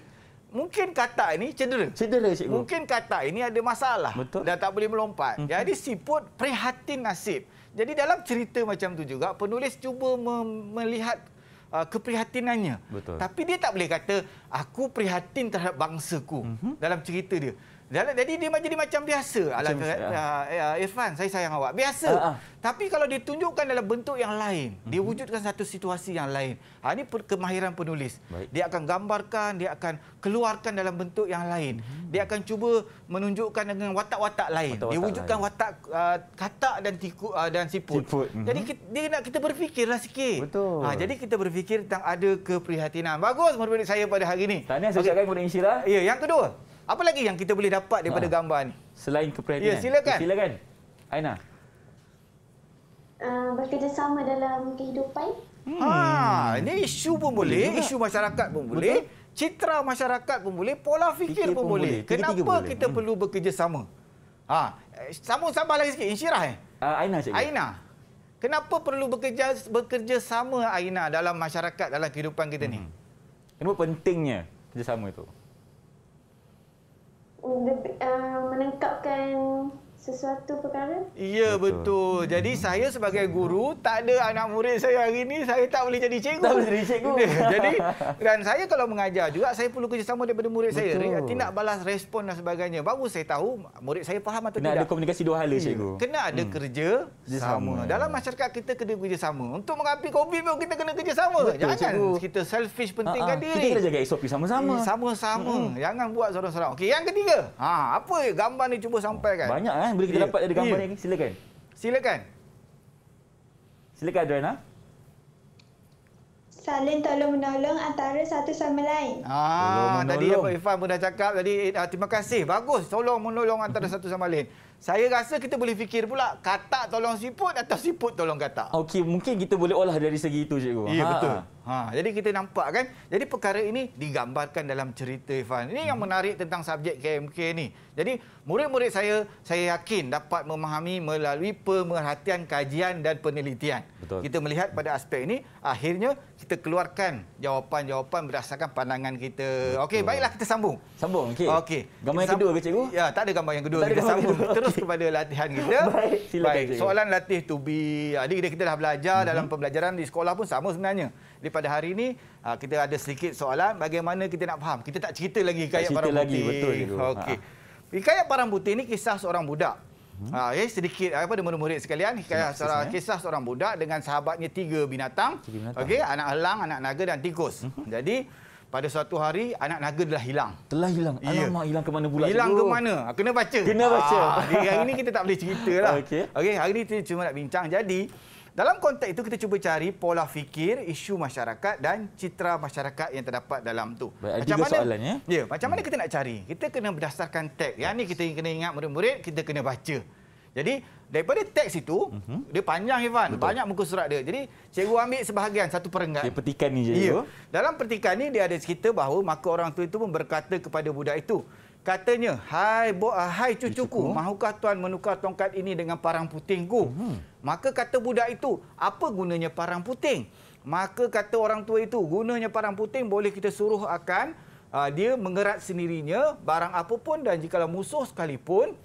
Mungkin katak ini cedera. Cedera cikgu. Mungkin katak ini ada masalah. Betul. Dan tak boleh melompat. Mm-hmm. Jadi siput prihatin nasib. Jadi dalam cerita macam tu juga penulis cuba melihat uh, keprihatinannya. Betul. Tapi dia tak boleh kata aku prihatin terhadap bangsaku mm-hmm. dalam cerita dia. Dan, jadi dia jadi macam biasa. Alah uh, Irfan, saya sayang awak. Biasa. Uh, uh. Tapi kalau ditunjukkan dalam bentuk yang lain, uh -huh. dia mhm. satu situasi yang lain. Ha, ini kemahiran penulis. Baik. Dia akan gambarkan, dia akan keluarkan dalam bentuk yang lain. Uh hmm. -huh. Dia akan cuba menunjukkan dengan watak-watak lain. Watak -watak dia wujudkan lain. watak uh, katak dan tiku, uh, dan siput. siput. Uh Jadi kita, dia nak kita berfikirlah sikit. Betul. Ha, jadi kita berfikir tentang ada keprihatinan. Bagus menurut saya pada hari ini. Tahniah saya okay. ucapkan kepada Insyirah. Ya, yang kedua. Apa lagi yang kita boleh dapat daripada ha. gambar ni? Selain keprihatinan. Ya, silakan. Ya, silakan. Aina. Uh, ah, bekerjasama dalam kehidupan. Hmm. Ha, ini isu pun boleh, boleh isu masyarakat pun boleh, citra masyarakat pun boleh, pola fikir, fikir pun, pun boleh. boleh. Kenapa Tiga kita boleh. Hmm. perlu bekerjasama? Ha, eh, sambung sambal lagi sikit, insyirah eh. Uh, Aina cakap. Aina. Kenapa perlu bekerja bekerja sama Aina dalam masyarakat dalam kehidupan kita hmm. ni? Kenapa pentingnya kerjasama itu? lebih uh, meningkatkan sesuatu perkara. Ya, betul. betul. Jadi saya sebagai guru, tak ada anak murid saya hari ini, saya tak boleh jadi cikgu. Tak boleh jadi cikgu. jadi, dan saya kalau mengajar juga, saya perlu kerjasama daripada murid betul. saya. Nanti balas respon dan sebagainya. Bagus saya tahu murid saya faham atau Kena tidak. Kena ada komunikasi dua hala, cikgu. Kena ada hmm. kerja sama. Dalam masyarakat kita kena kerjasama. Untuk menghapi COVID pun kita kena kerjasama. Betul, Jangan cikgu. kita selfish pentingkan Ha-ha. diri. Kita kena jaga SOP sama-sama. Sama-sama. Hmm. Jangan buat sorang-sorang. Okey, yang ketiga. Ha, apa gambar ni cuba sampaikan? Banyak kan? Adrian boleh kita yeah. dapat ada gambar yeah. ni silakan. Silakan. Silakan Adriana. Saling tolong menolong antara satu sama lain. Ah, tadi apa Ifan pun dah cakap tadi ah, terima kasih. Bagus tolong menolong antara satu sama lain. Saya rasa kita boleh fikir pula katak tolong siput atau siput tolong katak. Okey, mungkin kita boleh olah dari segi itu cikgu. Ya, ha. betul. Ha, jadi kita nampak kan? Jadi perkara ini digambarkan dalam cerita Ifan. Ini hmm. yang menarik tentang subjek KMK ni. Jadi murid-murid saya saya yakin dapat memahami melalui pemerhatian kajian dan penelitian. Betul. Kita melihat pada aspek ini akhirnya kita keluarkan jawapan-jawapan berdasarkan pandangan kita. Okey, baiklah kita sambung. Sambung, okey. Okey. Gambar yang kedua ke cikgu? Ya, tak ada gambar yang kedua. Tak kita sambung. Kedua. Terus fokus kepada latihan kita. Baik, Baik. Soalan latih to be. Ah, jadi kita, kita dah belajar mm-hmm. dalam pembelajaran di sekolah pun sama sebenarnya. Daripada hari ini ah, kita ada sedikit soalan bagaimana kita nak faham. Kita tak cerita lagi kayak para putih. lagi betul Okey. Ha. Hikayat Parang Putih ini kisah seorang budak. Hmm. Ha, sedikit apa ada murid-murid sekalian hikayat seorang, eh. kisah seorang budak dengan sahabatnya tiga binatang. binatang. Okey, anak elang, anak naga dan tikus. Hmm. Jadi pada suatu hari anak naga telah hilang. Telah hilang. Ya. Alamak yeah. hilang ke mana pula? Hilang ke mana? Kena baca. Kena baca. Ah, hari ini kita tak boleh ceritalah. Okey. Okey, hari ini kita cuma nak bincang. Jadi, dalam konteks itu kita cuba cari pola fikir, isu masyarakat dan citra masyarakat yang terdapat dalam tu. Baik, macam mana soalannya? Ya, macam mana hmm. kita nak cari? Kita kena berdasarkan teks. Yang ni kita kena ingat murid-murid, kita kena baca. Jadi daripada teks itu uh-huh. dia panjang Ivan, Betul. banyak muka surat dia. Jadi cikgu ambil sebahagian satu perenggan. Dia petikan ni je ya. Dalam petikan ni dia ada cerita bahawa maka orang tua itu pun berkata kepada budak itu, katanya, "Hai bo, uh, hai cucuku, cucuku, mahukah tuan menukar tongkat ini dengan parang putingku?" Uh-huh. Mhm. Maka kata budak itu, "Apa gunanya parang puting?" Maka kata orang tua itu, "Gunanya parang puting boleh kita suruh akan ah, dia mengerat sendirinya barang apapun dan jikalau musuh sekalipun"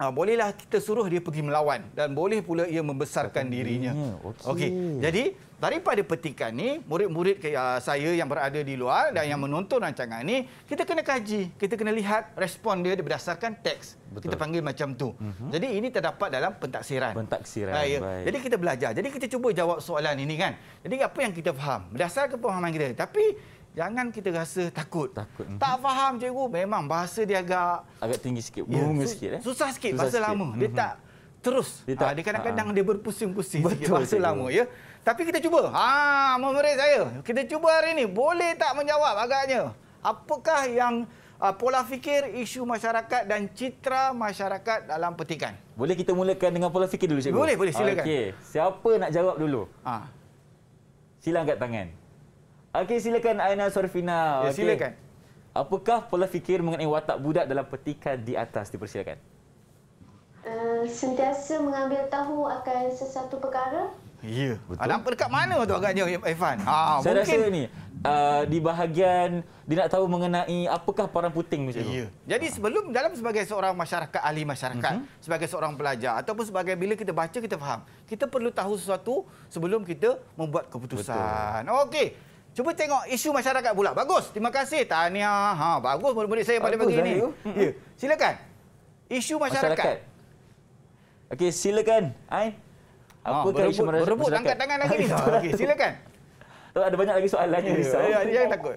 Ah, bolehlah kita suruh dia pergi melawan dan boleh pula ia membesarkan dirinya. Okey. Okay. Jadi daripada petikan ni murid-murid ah, saya yang berada di luar dan yang menonton rancangan ini kita kena kaji, kita kena lihat respon dia berdasarkan teks. Betul. Kita panggil macam tu. uh Jadi ini terdapat dalam pentaksiran. Pentaksiran. Baik. Ah, ya. Baik. Jadi kita belajar. Jadi kita cuba jawab soalan ini kan. Jadi apa yang kita faham berdasarkan pemahaman kita. Tapi Jangan kita rasa takut. takut. Mhm. Tak faham cikgu, memang bahasa dia agak... Agak tinggi sikit, yeah. sikit. Eh? Susah sikit, Susah bahasa sikit. lama. Dia mhm. tak terus. Dia, tak, ha, dia kadang-kadang ah. dia berpusing-pusing sikit bahasa cikgu. lama. ya. Tapi kita cuba. Ha, memerik saya. Kita cuba hari ini. Boleh tak menjawab agaknya? Apakah yang uh, pola fikir isu masyarakat dan citra masyarakat dalam petikan? Boleh kita mulakan dengan pola fikir dulu, cikgu? Boleh, boleh. Silakan. Okey, Siapa nak jawab dulu? Ha. Sila angkat tangan. Okey, silakan Aina Sorfina. Ya, silakan. Apakah pola fikir mengenai watak budak dalam petikan di atas? Dipersilakan. Uh, sentiasa mengambil tahu akan sesuatu perkara. Ya, betul. Ah, nampak dekat mana tu agaknya, Evan? Ha, ah, Saya mungkin... rasa ini Uh, eh, di bahagian dia nak tahu mengenai apakah parang puting macam tu. Ya. Jadi sebelum dalam sebagai seorang masyarakat ahli masyarakat, uh mhm. -huh. sebagai seorang pelajar ataupun sebagai bila kita baca kita faham. Kita perlu tahu sesuatu sebelum kita membuat keputusan. Okey. Cuba tengok isu masyarakat pula. Bagus. Terima kasih. Tahniah. Ha, bagus murid-murid saya pada pagi lah, ini. Hmm. Ya. Silakan. Isu masyarakat. masyarakat. Okey, silakan. Ain. Apa ha, berebut, isu masyarakat? Berebut angkat tangan lagi ni. Ha, okey, silakan. Tuh, ada banyak lagi soalannya. Ya, ya, jangan takut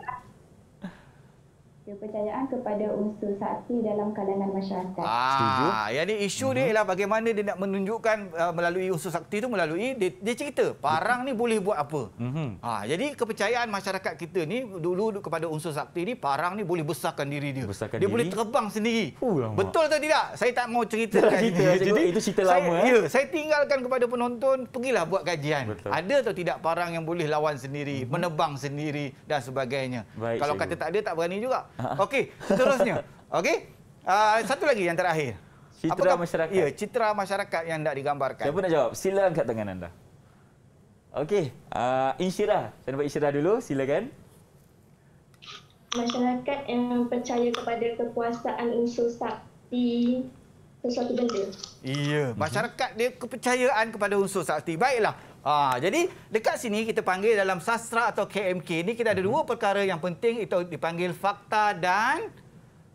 kepercayaan kepada unsur sakti dalam kalangan masyarakat. Ah, Setuju. yang ni isu dia mhm. ialah bagaimana dia nak menunjukkan uh, melalui unsur sakti itu melalui dia, dia cerita parang ni boleh buat apa. hmm Ah, jadi kepercayaan masyarakat kita ni dulu kepada unsur sakti ni parang ni boleh besarkan diri dia. Besarkan dia diri. boleh terbang sendiri. Ulamak. Oh, Betul atau tidak? Saya tak mau cerita cerita. jadi itu cerita lama. Saya, eh? ya, saya tinggalkan kepada penonton pergilah buat kajian. Betul. Ada atau tidak parang yang boleh lawan sendiri, hmm menebang sendiri dan sebagainya. Baik, Kalau kata tak ada tak berani juga. Ha. Okey, seterusnya. Okey. Uh, satu lagi yang terakhir. Citra Apakah, masyarakat. Ya, citra masyarakat yang nak digambarkan. Siapa nak jawab? Sila angkat tangan anda. Okey, uh, Insyirah. Saya nampak Insyirah dulu. Silakan. Masyarakat yang percaya kepada kekuasaan unsur sakti sesuatu benda. Iya, mhm. masyarakat dia kepercayaan kepada unsur sakti. Baiklah, Ha, jadi dekat sini kita panggil dalam sastra atau KMK ini kita ada dua mhm. perkara yang penting itu dipanggil fakta dan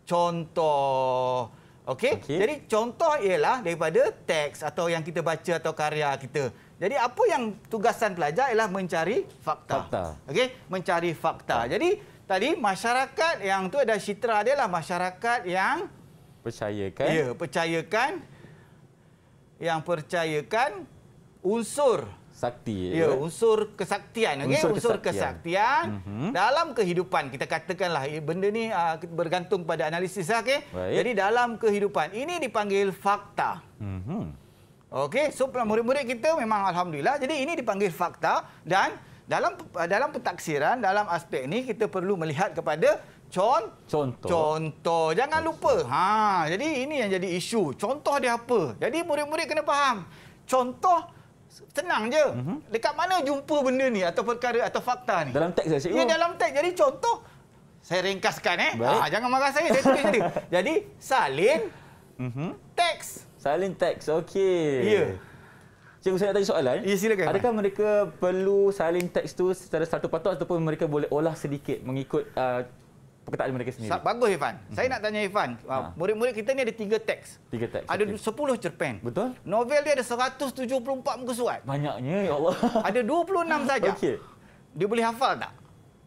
contoh. Okey. Okay. Jadi contoh ialah daripada teks atau yang kita baca atau karya kita. Jadi apa yang tugasan pelajar ialah mencari fakta. fakta. Okey, mencari fakta. Ha. Jadi tadi masyarakat yang tu ada citra dia lah masyarakat yang percayakan. Ya, percayakan yang percayakan unsur sakti. Ya, ya kan? unsur kesaktian. Okay? Unsur, unsur kesaktian, kesaktian mm -hmm. dalam kehidupan. Kita katakanlah eh, benda ni ah, bergantung pada analisis. Ah, okay? Jadi dalam kehidupan. Ini dipanggil fakta. Mm -hmm. Okey, so murid-murid kita memang Alhamdulillah. Jadi ini dipanggil fakta dan dalam dalam pentaksiran, dalam aspek ni kita perlu melihat kepada con contoh. contoh. Jangan lupa. Ha, jadi ini yang jadi isu. Contoh dia apa? Jadi murid-murid kena faham. Contoh Senang je. Mm-hmm. Dekat mana jumpa benda ni atau perkara atau fakta ni? Dalam teks saya. Ya dalam teks. Jadi contoh saya ringkaskan eh. Ha, jangan marah saya. Saya tulis tadi. Jadi salin mm-hmm. teks. Salin teks. Okey. Ya. Yeah. Cikgu saya nak tanya soalan. Eh. Ya, silakan. Adakah mereka perlu salin teks tu secara satu patut ataupun mereka boleh olah sedikit mengikut uh, perkataan mereka sendiri. Bagus Ivan. Mm -hmm. Saya nak tanya Ivan. Ha. Ah, murid-murid ha. kita ni ada tiga teks. Tiga teks. Ada okay. cerpen. Betul. Novel dia ada seratus tujuh 174 muka surat. Banyaknya ya Allah. Ada dua puluh enam saja. Okey. Dia boleh hafal tak?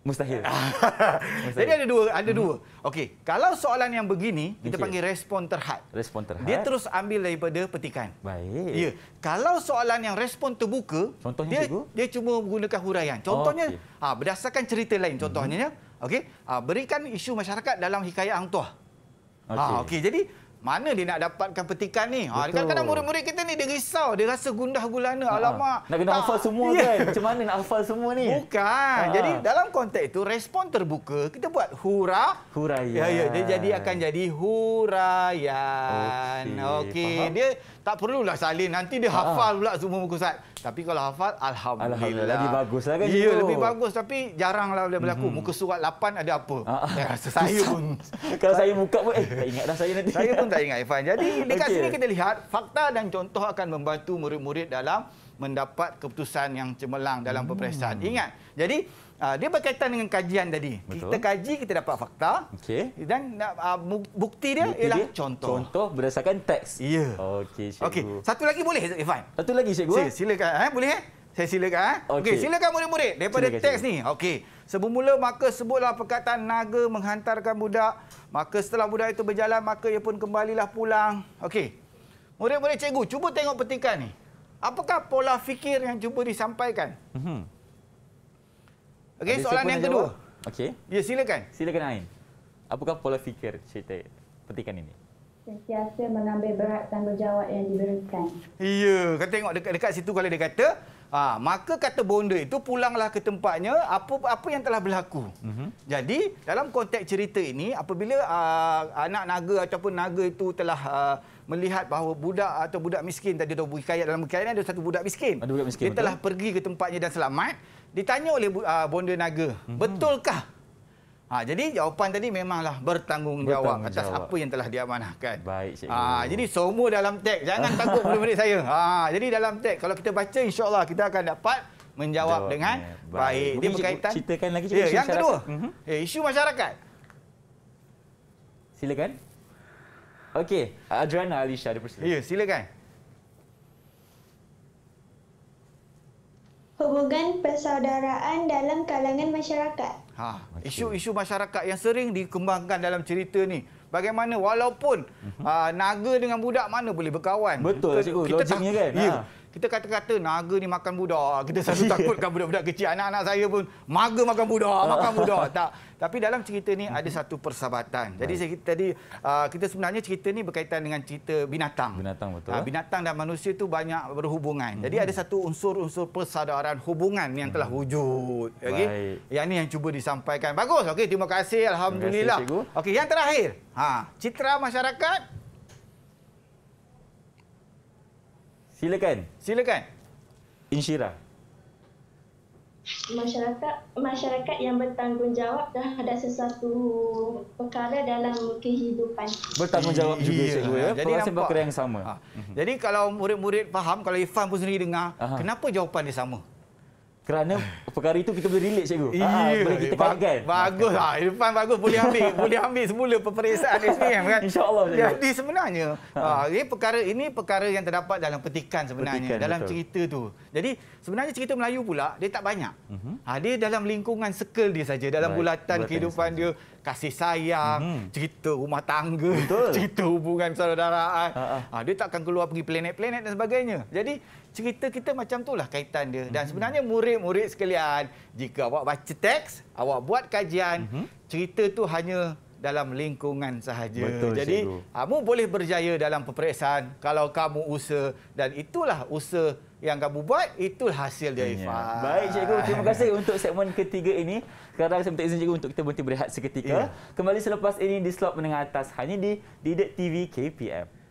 Mustahil. Mustahil. Jadi ada dua, ada mm -hmm. dua. Okey, kalau soalan yang begini kita panggil respon terhad. Respon terhad. Dia terus ambil daripada petikan. Baik. Ya. Kalau soalan yang respon terbuka, contohnya dia, dia cuma menggunakan huraian. Contohnya, oh, okay. ha, berdasarkan cerita lain contohnya, mm -hmm. Ya. Okey, ha, berikan isu masyarakat dalam hikayat hang tuah. Ah, okey. Ha, okay. jadi mana dia nak dapatkan petikan ni? Ha, kadang-kadang murid-murid kita ni dia risau, dia rasa gundah gulana, ha, alamak. Nak kena hafal semua yeah. kan? Macam mana nak hafal semua ni? Bukan. Ha, jadi dalam konteks itu respon terbuka, kita buat hura. Huraian. Ya, ya, dia jadi akan jadi huraian. Okey, okay. dia tak perlulah salin nanti dia ah. hafal pula semua buku Ustaz. Tapi kalau hafal alhamdulillah. Alhamdulillah lebih baguslah kan Ya lebih bagus tapi jaranglah boleh berlaku mm-hmm. muka surat 8 ada apa. Ya, saya pun kalau saya buka pun eh tak ingat dah saya nanti. Saya pun tak ingat Ifan. Jadi dekat okay. sini kita lihat fakta dan contoh akan membantu murid-murid dalam mendapat keputusan yang cemerlang dalam hmm. peperiksaan. Ingat. Jadi Uh, dia berkaitan dengan kajian tadi. Betul. Kita kaji, kita dapat fakta. Okey. Dan uh, bukti dia bukti ialah dia? contoh. Contoh berdasarkan teks. Ya. Yeah. Okey, Cikgu. Okey, satu lagi boleh, Irfan? Satu lagi, Cikgu. Sil eh? silakan. Eh? Boleh, eh? Saya silakan. Eh? Okey, okay, silakan murid-murid. Daripada silakan, teks cikgu. ni. Okey. Sebelum maka sebutlah perkataan naga menghantarkan budak. Maka setelah budak itu berjalan, maka ia pun kembalilah pulang. Okey. Murid-murid, Cikgu, cuba tengok petikan ni. Apakah pola fikir yang cuba disampaikan? Mm -hmm. Okey, soalan yang kedua. Okey. Ya, silakan. Silakan Ain. Apakah pola fikir cerita petikan ini? Sentiasa mengambil berat tanggungjawab yang diberikan. Iya, kan tengok dekat, dekat situ kalau dia kata, ha, maka kata bonda itu pulanglah ke tempatnya apa apa yang telah berlaku. Uh-huh. Jadi, dalam konteks cerita ini, apabila uh, anak naga ataupun naga itu telah uh, melihat bahawa budak atau budak miskin tadi tu berkhayat dalam berkhayat ada satu budak miskin. Ada budak miskin dia betul? telah pergi ke tempatnya dan selamat ditanya oleh uh, ah, Bonda Naga, hmm. betulkah? Ha, jadi jawapan tadi memanglah bertanggungjawab, bertanggungjawab atas apa yang telah diamanahkan. Baik, Cik ha, ah, jadi semua dalam teks. Jangan takut murid-murid saya. Ha, jadi dalam teks. Kalau kita baca, insyaAllah kita akan dapat menjawab Jawabnya. dengan baik. baik. Dia berkaitan. Ceritakan lagi. Cik, ya, isu yang kedua, uh mhm. eh, -huh. isu masyarakat. Silakan. Okey, Adriana Alisha ada persoalan. Ya, silakan. hubungan persaudaraan dalam kalangan masyarakat. Ha, isu-isu masyarakat yang sering dikembangkan dalam cerita ni. Bagaimana walaupun uh-huh. uh, naga dengan budak mana boleh berkawan? Betul, kita, cikgu. Logiknya kan? Ya. Ha. Kita kata-kata naga ni makan budak. Kita selalu takutkan budak-budak kecil. Anak-anak saya pun maga makan budak, makan budak. Tak. Tapi dalam cerita ni ada mhm. satu persahabatan. Jadi saya, tadi uh, kita sebenarnya cerita ni berkaitan dengan cerita binatang. Binatang betul. Ah, binatang dan manusia tu banyak berhubungan. Jadi mhm. ada satu unsur-unsur persaudaraan hubungan yang telah mhm. wujud. Okay? Baik. Yang ni yang cuba disampaikan. Bagus. okay terima kasih. Alhamdulillah. Okey, yang terakhir. Ha, citra masyarakat Silakan. Silakan. Insyira. Masyarakat masyarakat yang bertanggungjawab terhadap sesuatu perkara dalam kehidupan. Bertanggungjawab juga yeah. cikgu ya. Jadi Perasaan nampak yang sama. Ha. Jadi kalau murid-murid faham, kalau Ifan pun sendiri dengar, Aha. kenapa jawapan dia sama? Kerana perkara itu kita boleh relate cikgu. Yeah. Ha, ah, boleh kita ba- kaitkan. Bagus lah. Ha, Irfan bagus. Boleh ambil. boleh ambil semula peperiksaan SPM kan. InsyaAllah. Jadi sebenarnya. Ha. Ha, ini, perkara, ini perkara yang terdapat dalam petikan sebenarnya. Petikan, dalam betul. cerita tu. Jadi sebenarnya cerita Melayu pula dia tak banyak. Uh-huh. Ha, dia dalam lingkungan circle dia saja. Dalam right. bulatan, bulatan kehidupan dia kasih sayang, mm-hmm. cerita rumah tangga, Betul. cerita hubungan saudaraan. Ha, ha. Ah, dia takkan keluar pergi planet-planet dan sebagainya. Jadi cerita kita macam itulah kaitan dia. Dan hmm. sebenarnya murid-murid sekalian, jika awak baca teks, awak buat kajian, mm-hmm. cerita tu hanya dalam lingkungan sahaja. Betul, Jadi, kamu boleh berjaya dalam peperiksaan kalau kamu usaha dan itulah usaha yang kamu buat, itulah hasil dia, Ifah. Baik, cikgu. Terima kasih untuk segmen ketiga ini. Sekarang saya minta izin cikgu untuk kita berhenti berehat seketika. Ya. Kembali selepas ini di slot menengah atas hanya di Didik TV KPM.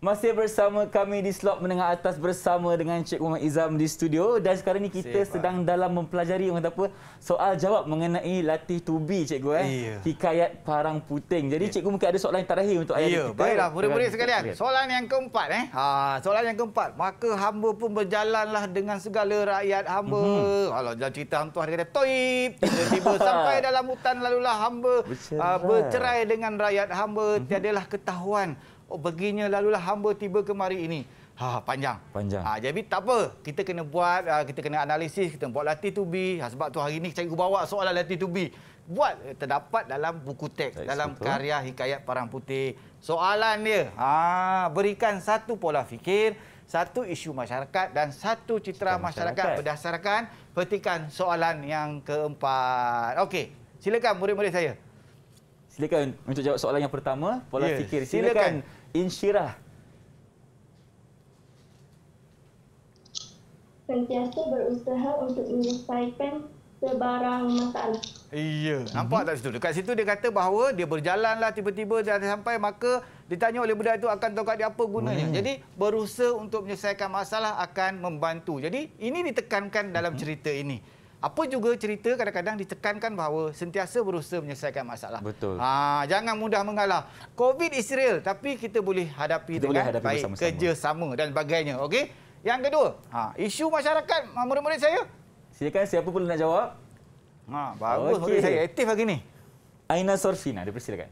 Masih bersama kami di slot menengah atas bersama dengan Cik Muhammad Izam di studio dan sekarang ni kita Sifat. sedang dalam mempelajari orang apa soal jawab mengenai latih tubi cikgu eh yeah. hikayat parang puting. Jadi yeah. cikgu mungkin ada soalan terakhir untuk yeah. ayah kita. Ya, baiklah, murid-murid sekalian. Soalan yang keempat eh. Ha, soalan yang keempat. Maka hamba pun berjalanlah dengan segala rakyat hamba. Kalau mhm. mm-hmm. cerita hantu hari kata toip, tiba-tiba sampai dalam hutan lalulah hamba bercerai, uh, bercerai dengan rakyat hamba mm-hmm. tiadalah ketahuan oh, lalu lah hamba tiba kemari ini ha, ha, Panjang Panjang. Ha, jadi tak apa Kita kena buat ha, Kita kena analisis Kita buat latih to be ha, Sebab tu hari ini saya bawa soalan latih to be Buat eh, terdapat dalam buku teks Saya Dalam sebetul. karya Hikayat Parang Putih Soalan dia ha, Berikan satu pola fikir satu isu masyarakat dan satu citra masyarakat berdasarkan petikan soalan yang keempat. Okey, silakan murid-murid saya. Silakan untuk jawab soalan yang pertama. Pola yeah. fikir. Silakan. silakan insyirah? Sentiasa berusaha untuk menyelesaikan sebarang masalah. Iya, hmm. nampak tak situ? Dekat situ dia kata bahawa dia berjalanlah tiba-tiba dan sampai maka ditanya oleh budak itu akan tongkat dia apa gunanya. Hmm. Jadi berusaha untuk menyelesaikan masalah akan membantu. Jadi ini ditekankan dalam cerita ini apa juga cerita kadang-kadang ditekankan bahawa sentiasa berusaha menyelesaikan masalah. Betul. Ha, jangan mudah mengalah. Covid is real tapi kita boleh hadapi kita dengan boleh hadapi baik kerjasama dan bagainya. Okey. Yang kedua, ha, isu masyarakat ha, murid-murid saya. Silakan siapa pun nak jawab. Ha, bagus. Okay. saya aktif hari ini. Aina Sorfina, dipersilakan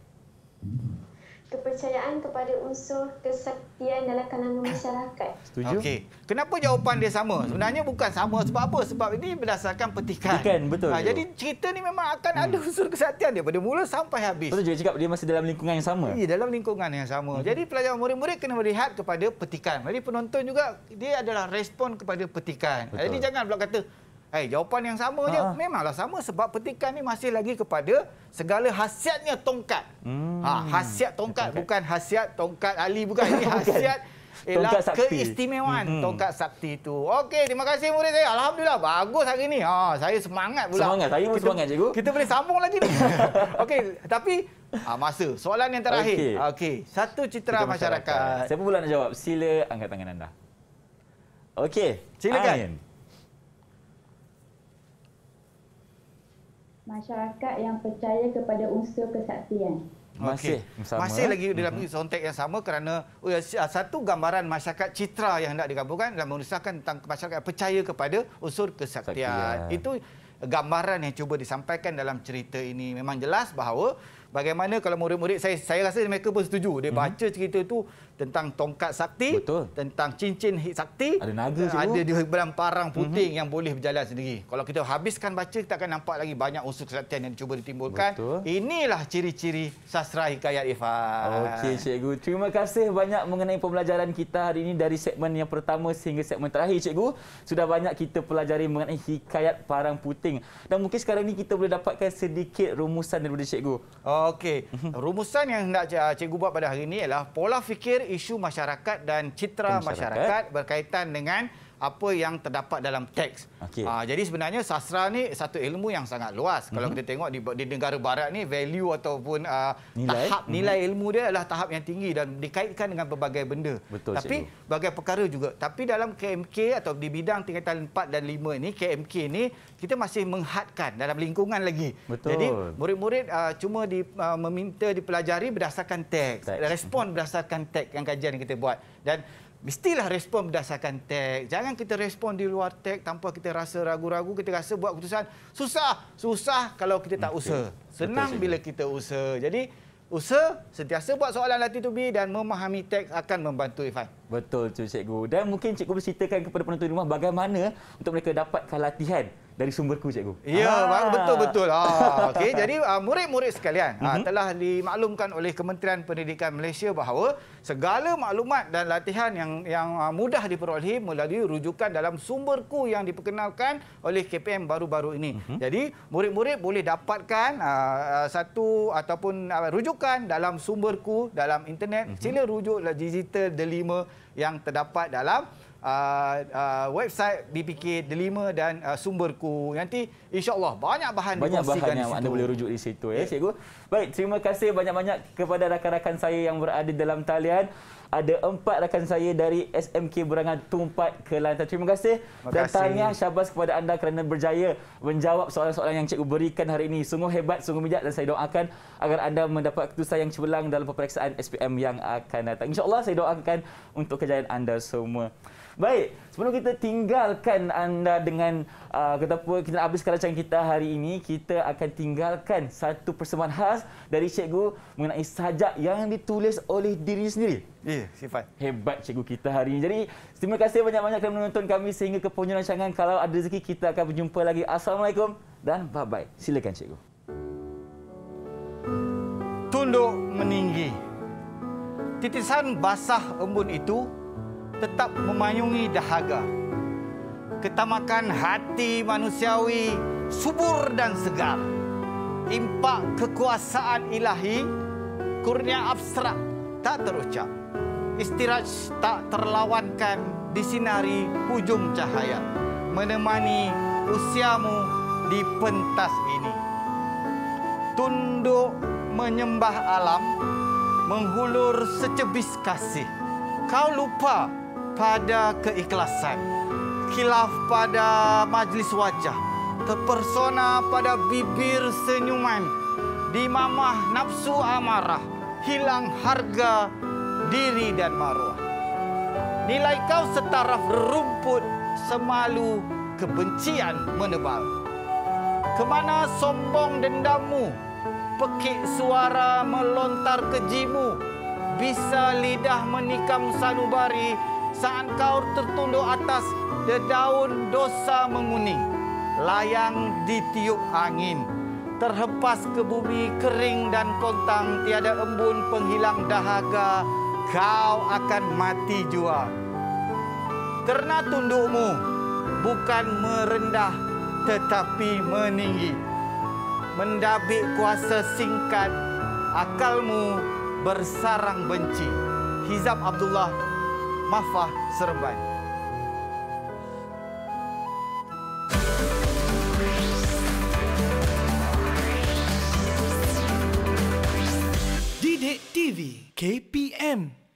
kepercayaan kepada unsur kesaktian dalam kalangan masyarakat. Setuju. Okey. Kenapa jawapan dia sama? Hmm. Sebenarnya bukan sama sebab apa? Sebab ini berdasarkan petikan. Petikan, betul. Ha, jadi cerita ni memang akan hmm. ada unsur kesaktian dia pada mula sampai habis. Betul juga cakap dia masih dalam lingkungan yang sama. Ya, dalam lingkungan yang sama. Hmm. Jadi pelajar murid-murid kena melihat kepada petikan. Jadi penonton juga dia adalah respon kepada petikan. Betul. Jadi jangan pula kata Hey, eh, jawapan yang sama ha. je. Memanglah sama sebab petikan ni masih lagi kepada segala hasiatnya tongkat. Hmm. Ha, hasiat tongkat, tongkat bukan hasiat tongkat Ali bukan. Ini hasiat ialah eh, keistimewaan hmm, hmm. tongkat sakti itu. Okey, terima kasih murid saya. Alhamdulillah, bagus hari ini. Ha, saya semangat pula. Semangat, saya pun kita, semangat cikgu. Kita boleh sambung lagi Okey, tapi ha, masa. Soalan yang terakhir. Okey, okay. satu citra masyarakat. masyarakat. Siapa pula nak jawab? Sila angkat tangan anda. Okey, silakan. Ain. masyarakat yang percaya kepada unsur kesaktian. Masih okay. masih lagi dalam mm -hmm. sontek yang sama kerana oh, ya, ah, satu gambaran masyarakat citra yang hendak digabungkan dalam menyusahkan tentang masyarakat percaya kepada unsur kesaktian. Itu gambaran yang cuba disampaikan dalam cerita ini. Memang jelas bahawa bagaimana kalau murid-murid saya saya rasa mereka pun setuju dia mhm. baca mm-hmm. cerita tu tentang tongkat sakti Betul. tentang cincin sakti ada naga cikgu. ada di dalam parang mhm. puting mm-hmm. yang boleh berjalan sendiri kalau kita habiskan baca kita akan nampak lagi banyak unsur kesaktian yang cuba ditimbulkan Betul. inilah ciri-ciri sastra hikayat Ifan okey cikgu terima kasih banyak mengenai pembelajaran kita hari ini dari segmen yang pertama sehingga segmen terakhir cikgu sudah banyak kita pelajari mengenai hikayat parang puting dan mungkin sekarang ni kita boleh dapatkan sedikit rumusan daripada cikgu oh, Okey, rumusan yang hendak cikgu buat pada hari ini ialah pola fikir isu masyarakat dan citra masyarakat, masyarakat berkaitan dengan apa yang terdapat dalam teks. Okay. Uh, ah, jadi sebenarnya sastra ni satu ilmu yang sangat luas. Mm -hmm. Kalau mhm. kita tengok di, di negara barat ni value ataupun uh, nilai. tahap mm -hmm. nilai ilmu dia adalah tahap yang tinggi dan dikaitkan dengan pelbagai benda. Betul, Tapi bagai perkara juga. Tapi dalam KMK atau di bidang tingkatan 4 dan 5 ini KMK ni kita masih menghadkan dalam lingkungan lagi. Betul. Jadi murid-murid uh, cuma di, uh, meminta dipelajari berdasarkan teks. teks. Respon berdasarkan teks yang kajian kita buat. Dan mestilah respon berdasarkan tag. Jangan kita respon di luar tag tanpa kita rasa ragu-ragu, kita rasa buat keputusan susah. Susah kalau kita tak usah, Senang bila kita usah. Jadi usah sentiasa buat soalan latih tubi dan memahami tag akan membantu Ifan. Betul tu cikgu. Dan mungkin cikgu berceritakan kepada penonton rumah bagaimana untuk mereka dapatkan latihan dari sumberku cikgu. Ya, ah. betul betul. Ah, okey, jadi ah, murid-murid sekalian, uh ah, -huh. Mhm. telah dimaklumkan oleh Kementerian Pendidikan Malaysia bahawa segala maklumat dan latihan yang yang ah, mudah diperolehi melalui rujukan dalam sumberku yang diperkenalkan oleh KPM baru-baru ini. Uh mhm. -huh. Jadi, murid-murid boleh dapatkan satu ataupun rujukan dalam sumberku dalam internet. Uh mhm. -huh. Sila rujuklah digital delima yang terdapat dalam uh, uh, website BPK Delima dan uh, sumberku. Nanti insyaallah banyak bahan banyak bahan yang anda boleh rujuk di situ ya, ya, cikgu. Baik, terima kasih banyak-banyak kepada rakan-rakan saya yang berada dalam talian. Ada empat rakan saya dari SMK Berangan Tumpat ke Kelantan. Terima kasih. Dan tanya syabas kepada anda kerana berjaya menjawab soalan-soalan yang cikgu berikan hari ini. Sungguh hebat, sungguh bijak dan saya doakan agar anda mendapat keputusan yang cemerlang dalam peperiksaan SPM yang akan datang. InsyaAllah saya doakan untuk kejayaan anda semua. Baik, sebelum kita tinggalkan anda dengan uh, kata apa kita nak habiskan rancangan kita hari ini, kita akan tinggalkan satu persembahan khas dari cikgu mengenai sajak yang ditulis oleh diri sendiri. Ya, yeah, sifat. Hebat cikgu kita hari ini. Jadi, terima kasih banyak-banyak kerana menonton kami sehingga ke punya rancangan. Kalau ada rezeki, kita akan berjumpa lagi. Assalamualaikum dan bye-bye. Silakan cikgu. Tunduk meninggi. Titisan basah embun itu tetap memayungi dahaga. Ketamakan hati manusiawi subur dan segar. Impak kekuasaan ilahi, kurnia abstrak tak terucap. Istiraj tak terlawankan di sinari hujung cahaya. Menemani usiamu di pentas ini. Tunduk menyembah alam, menghulur secebis kasih. Kau lupa pada keikhlasan. kilaf pada majlis wajah. Terpersona pada bibir senyuman. di Dimamah nafsu amarah. Hilang harga diri dan maruah. Nilai kau setaraf rumput semalu kebencian menebal. Kemana sombong dendammu? Pekik suara melontar kejimu. Bisa lidah menikam sanubari saat kau tertunduk atas dedaun dosa menguning. Layang ditiup angin, terhempas ke bumi kering dan kontang tiada embun penghilang dahaga, kau akan mati jua. Kerana tundukmu bukan merendah tetapi meninggi. Mendabik kuasa singkat, akalmu bersarang benci. Hizab Abdullah 2019. Mafa Seremban. KPM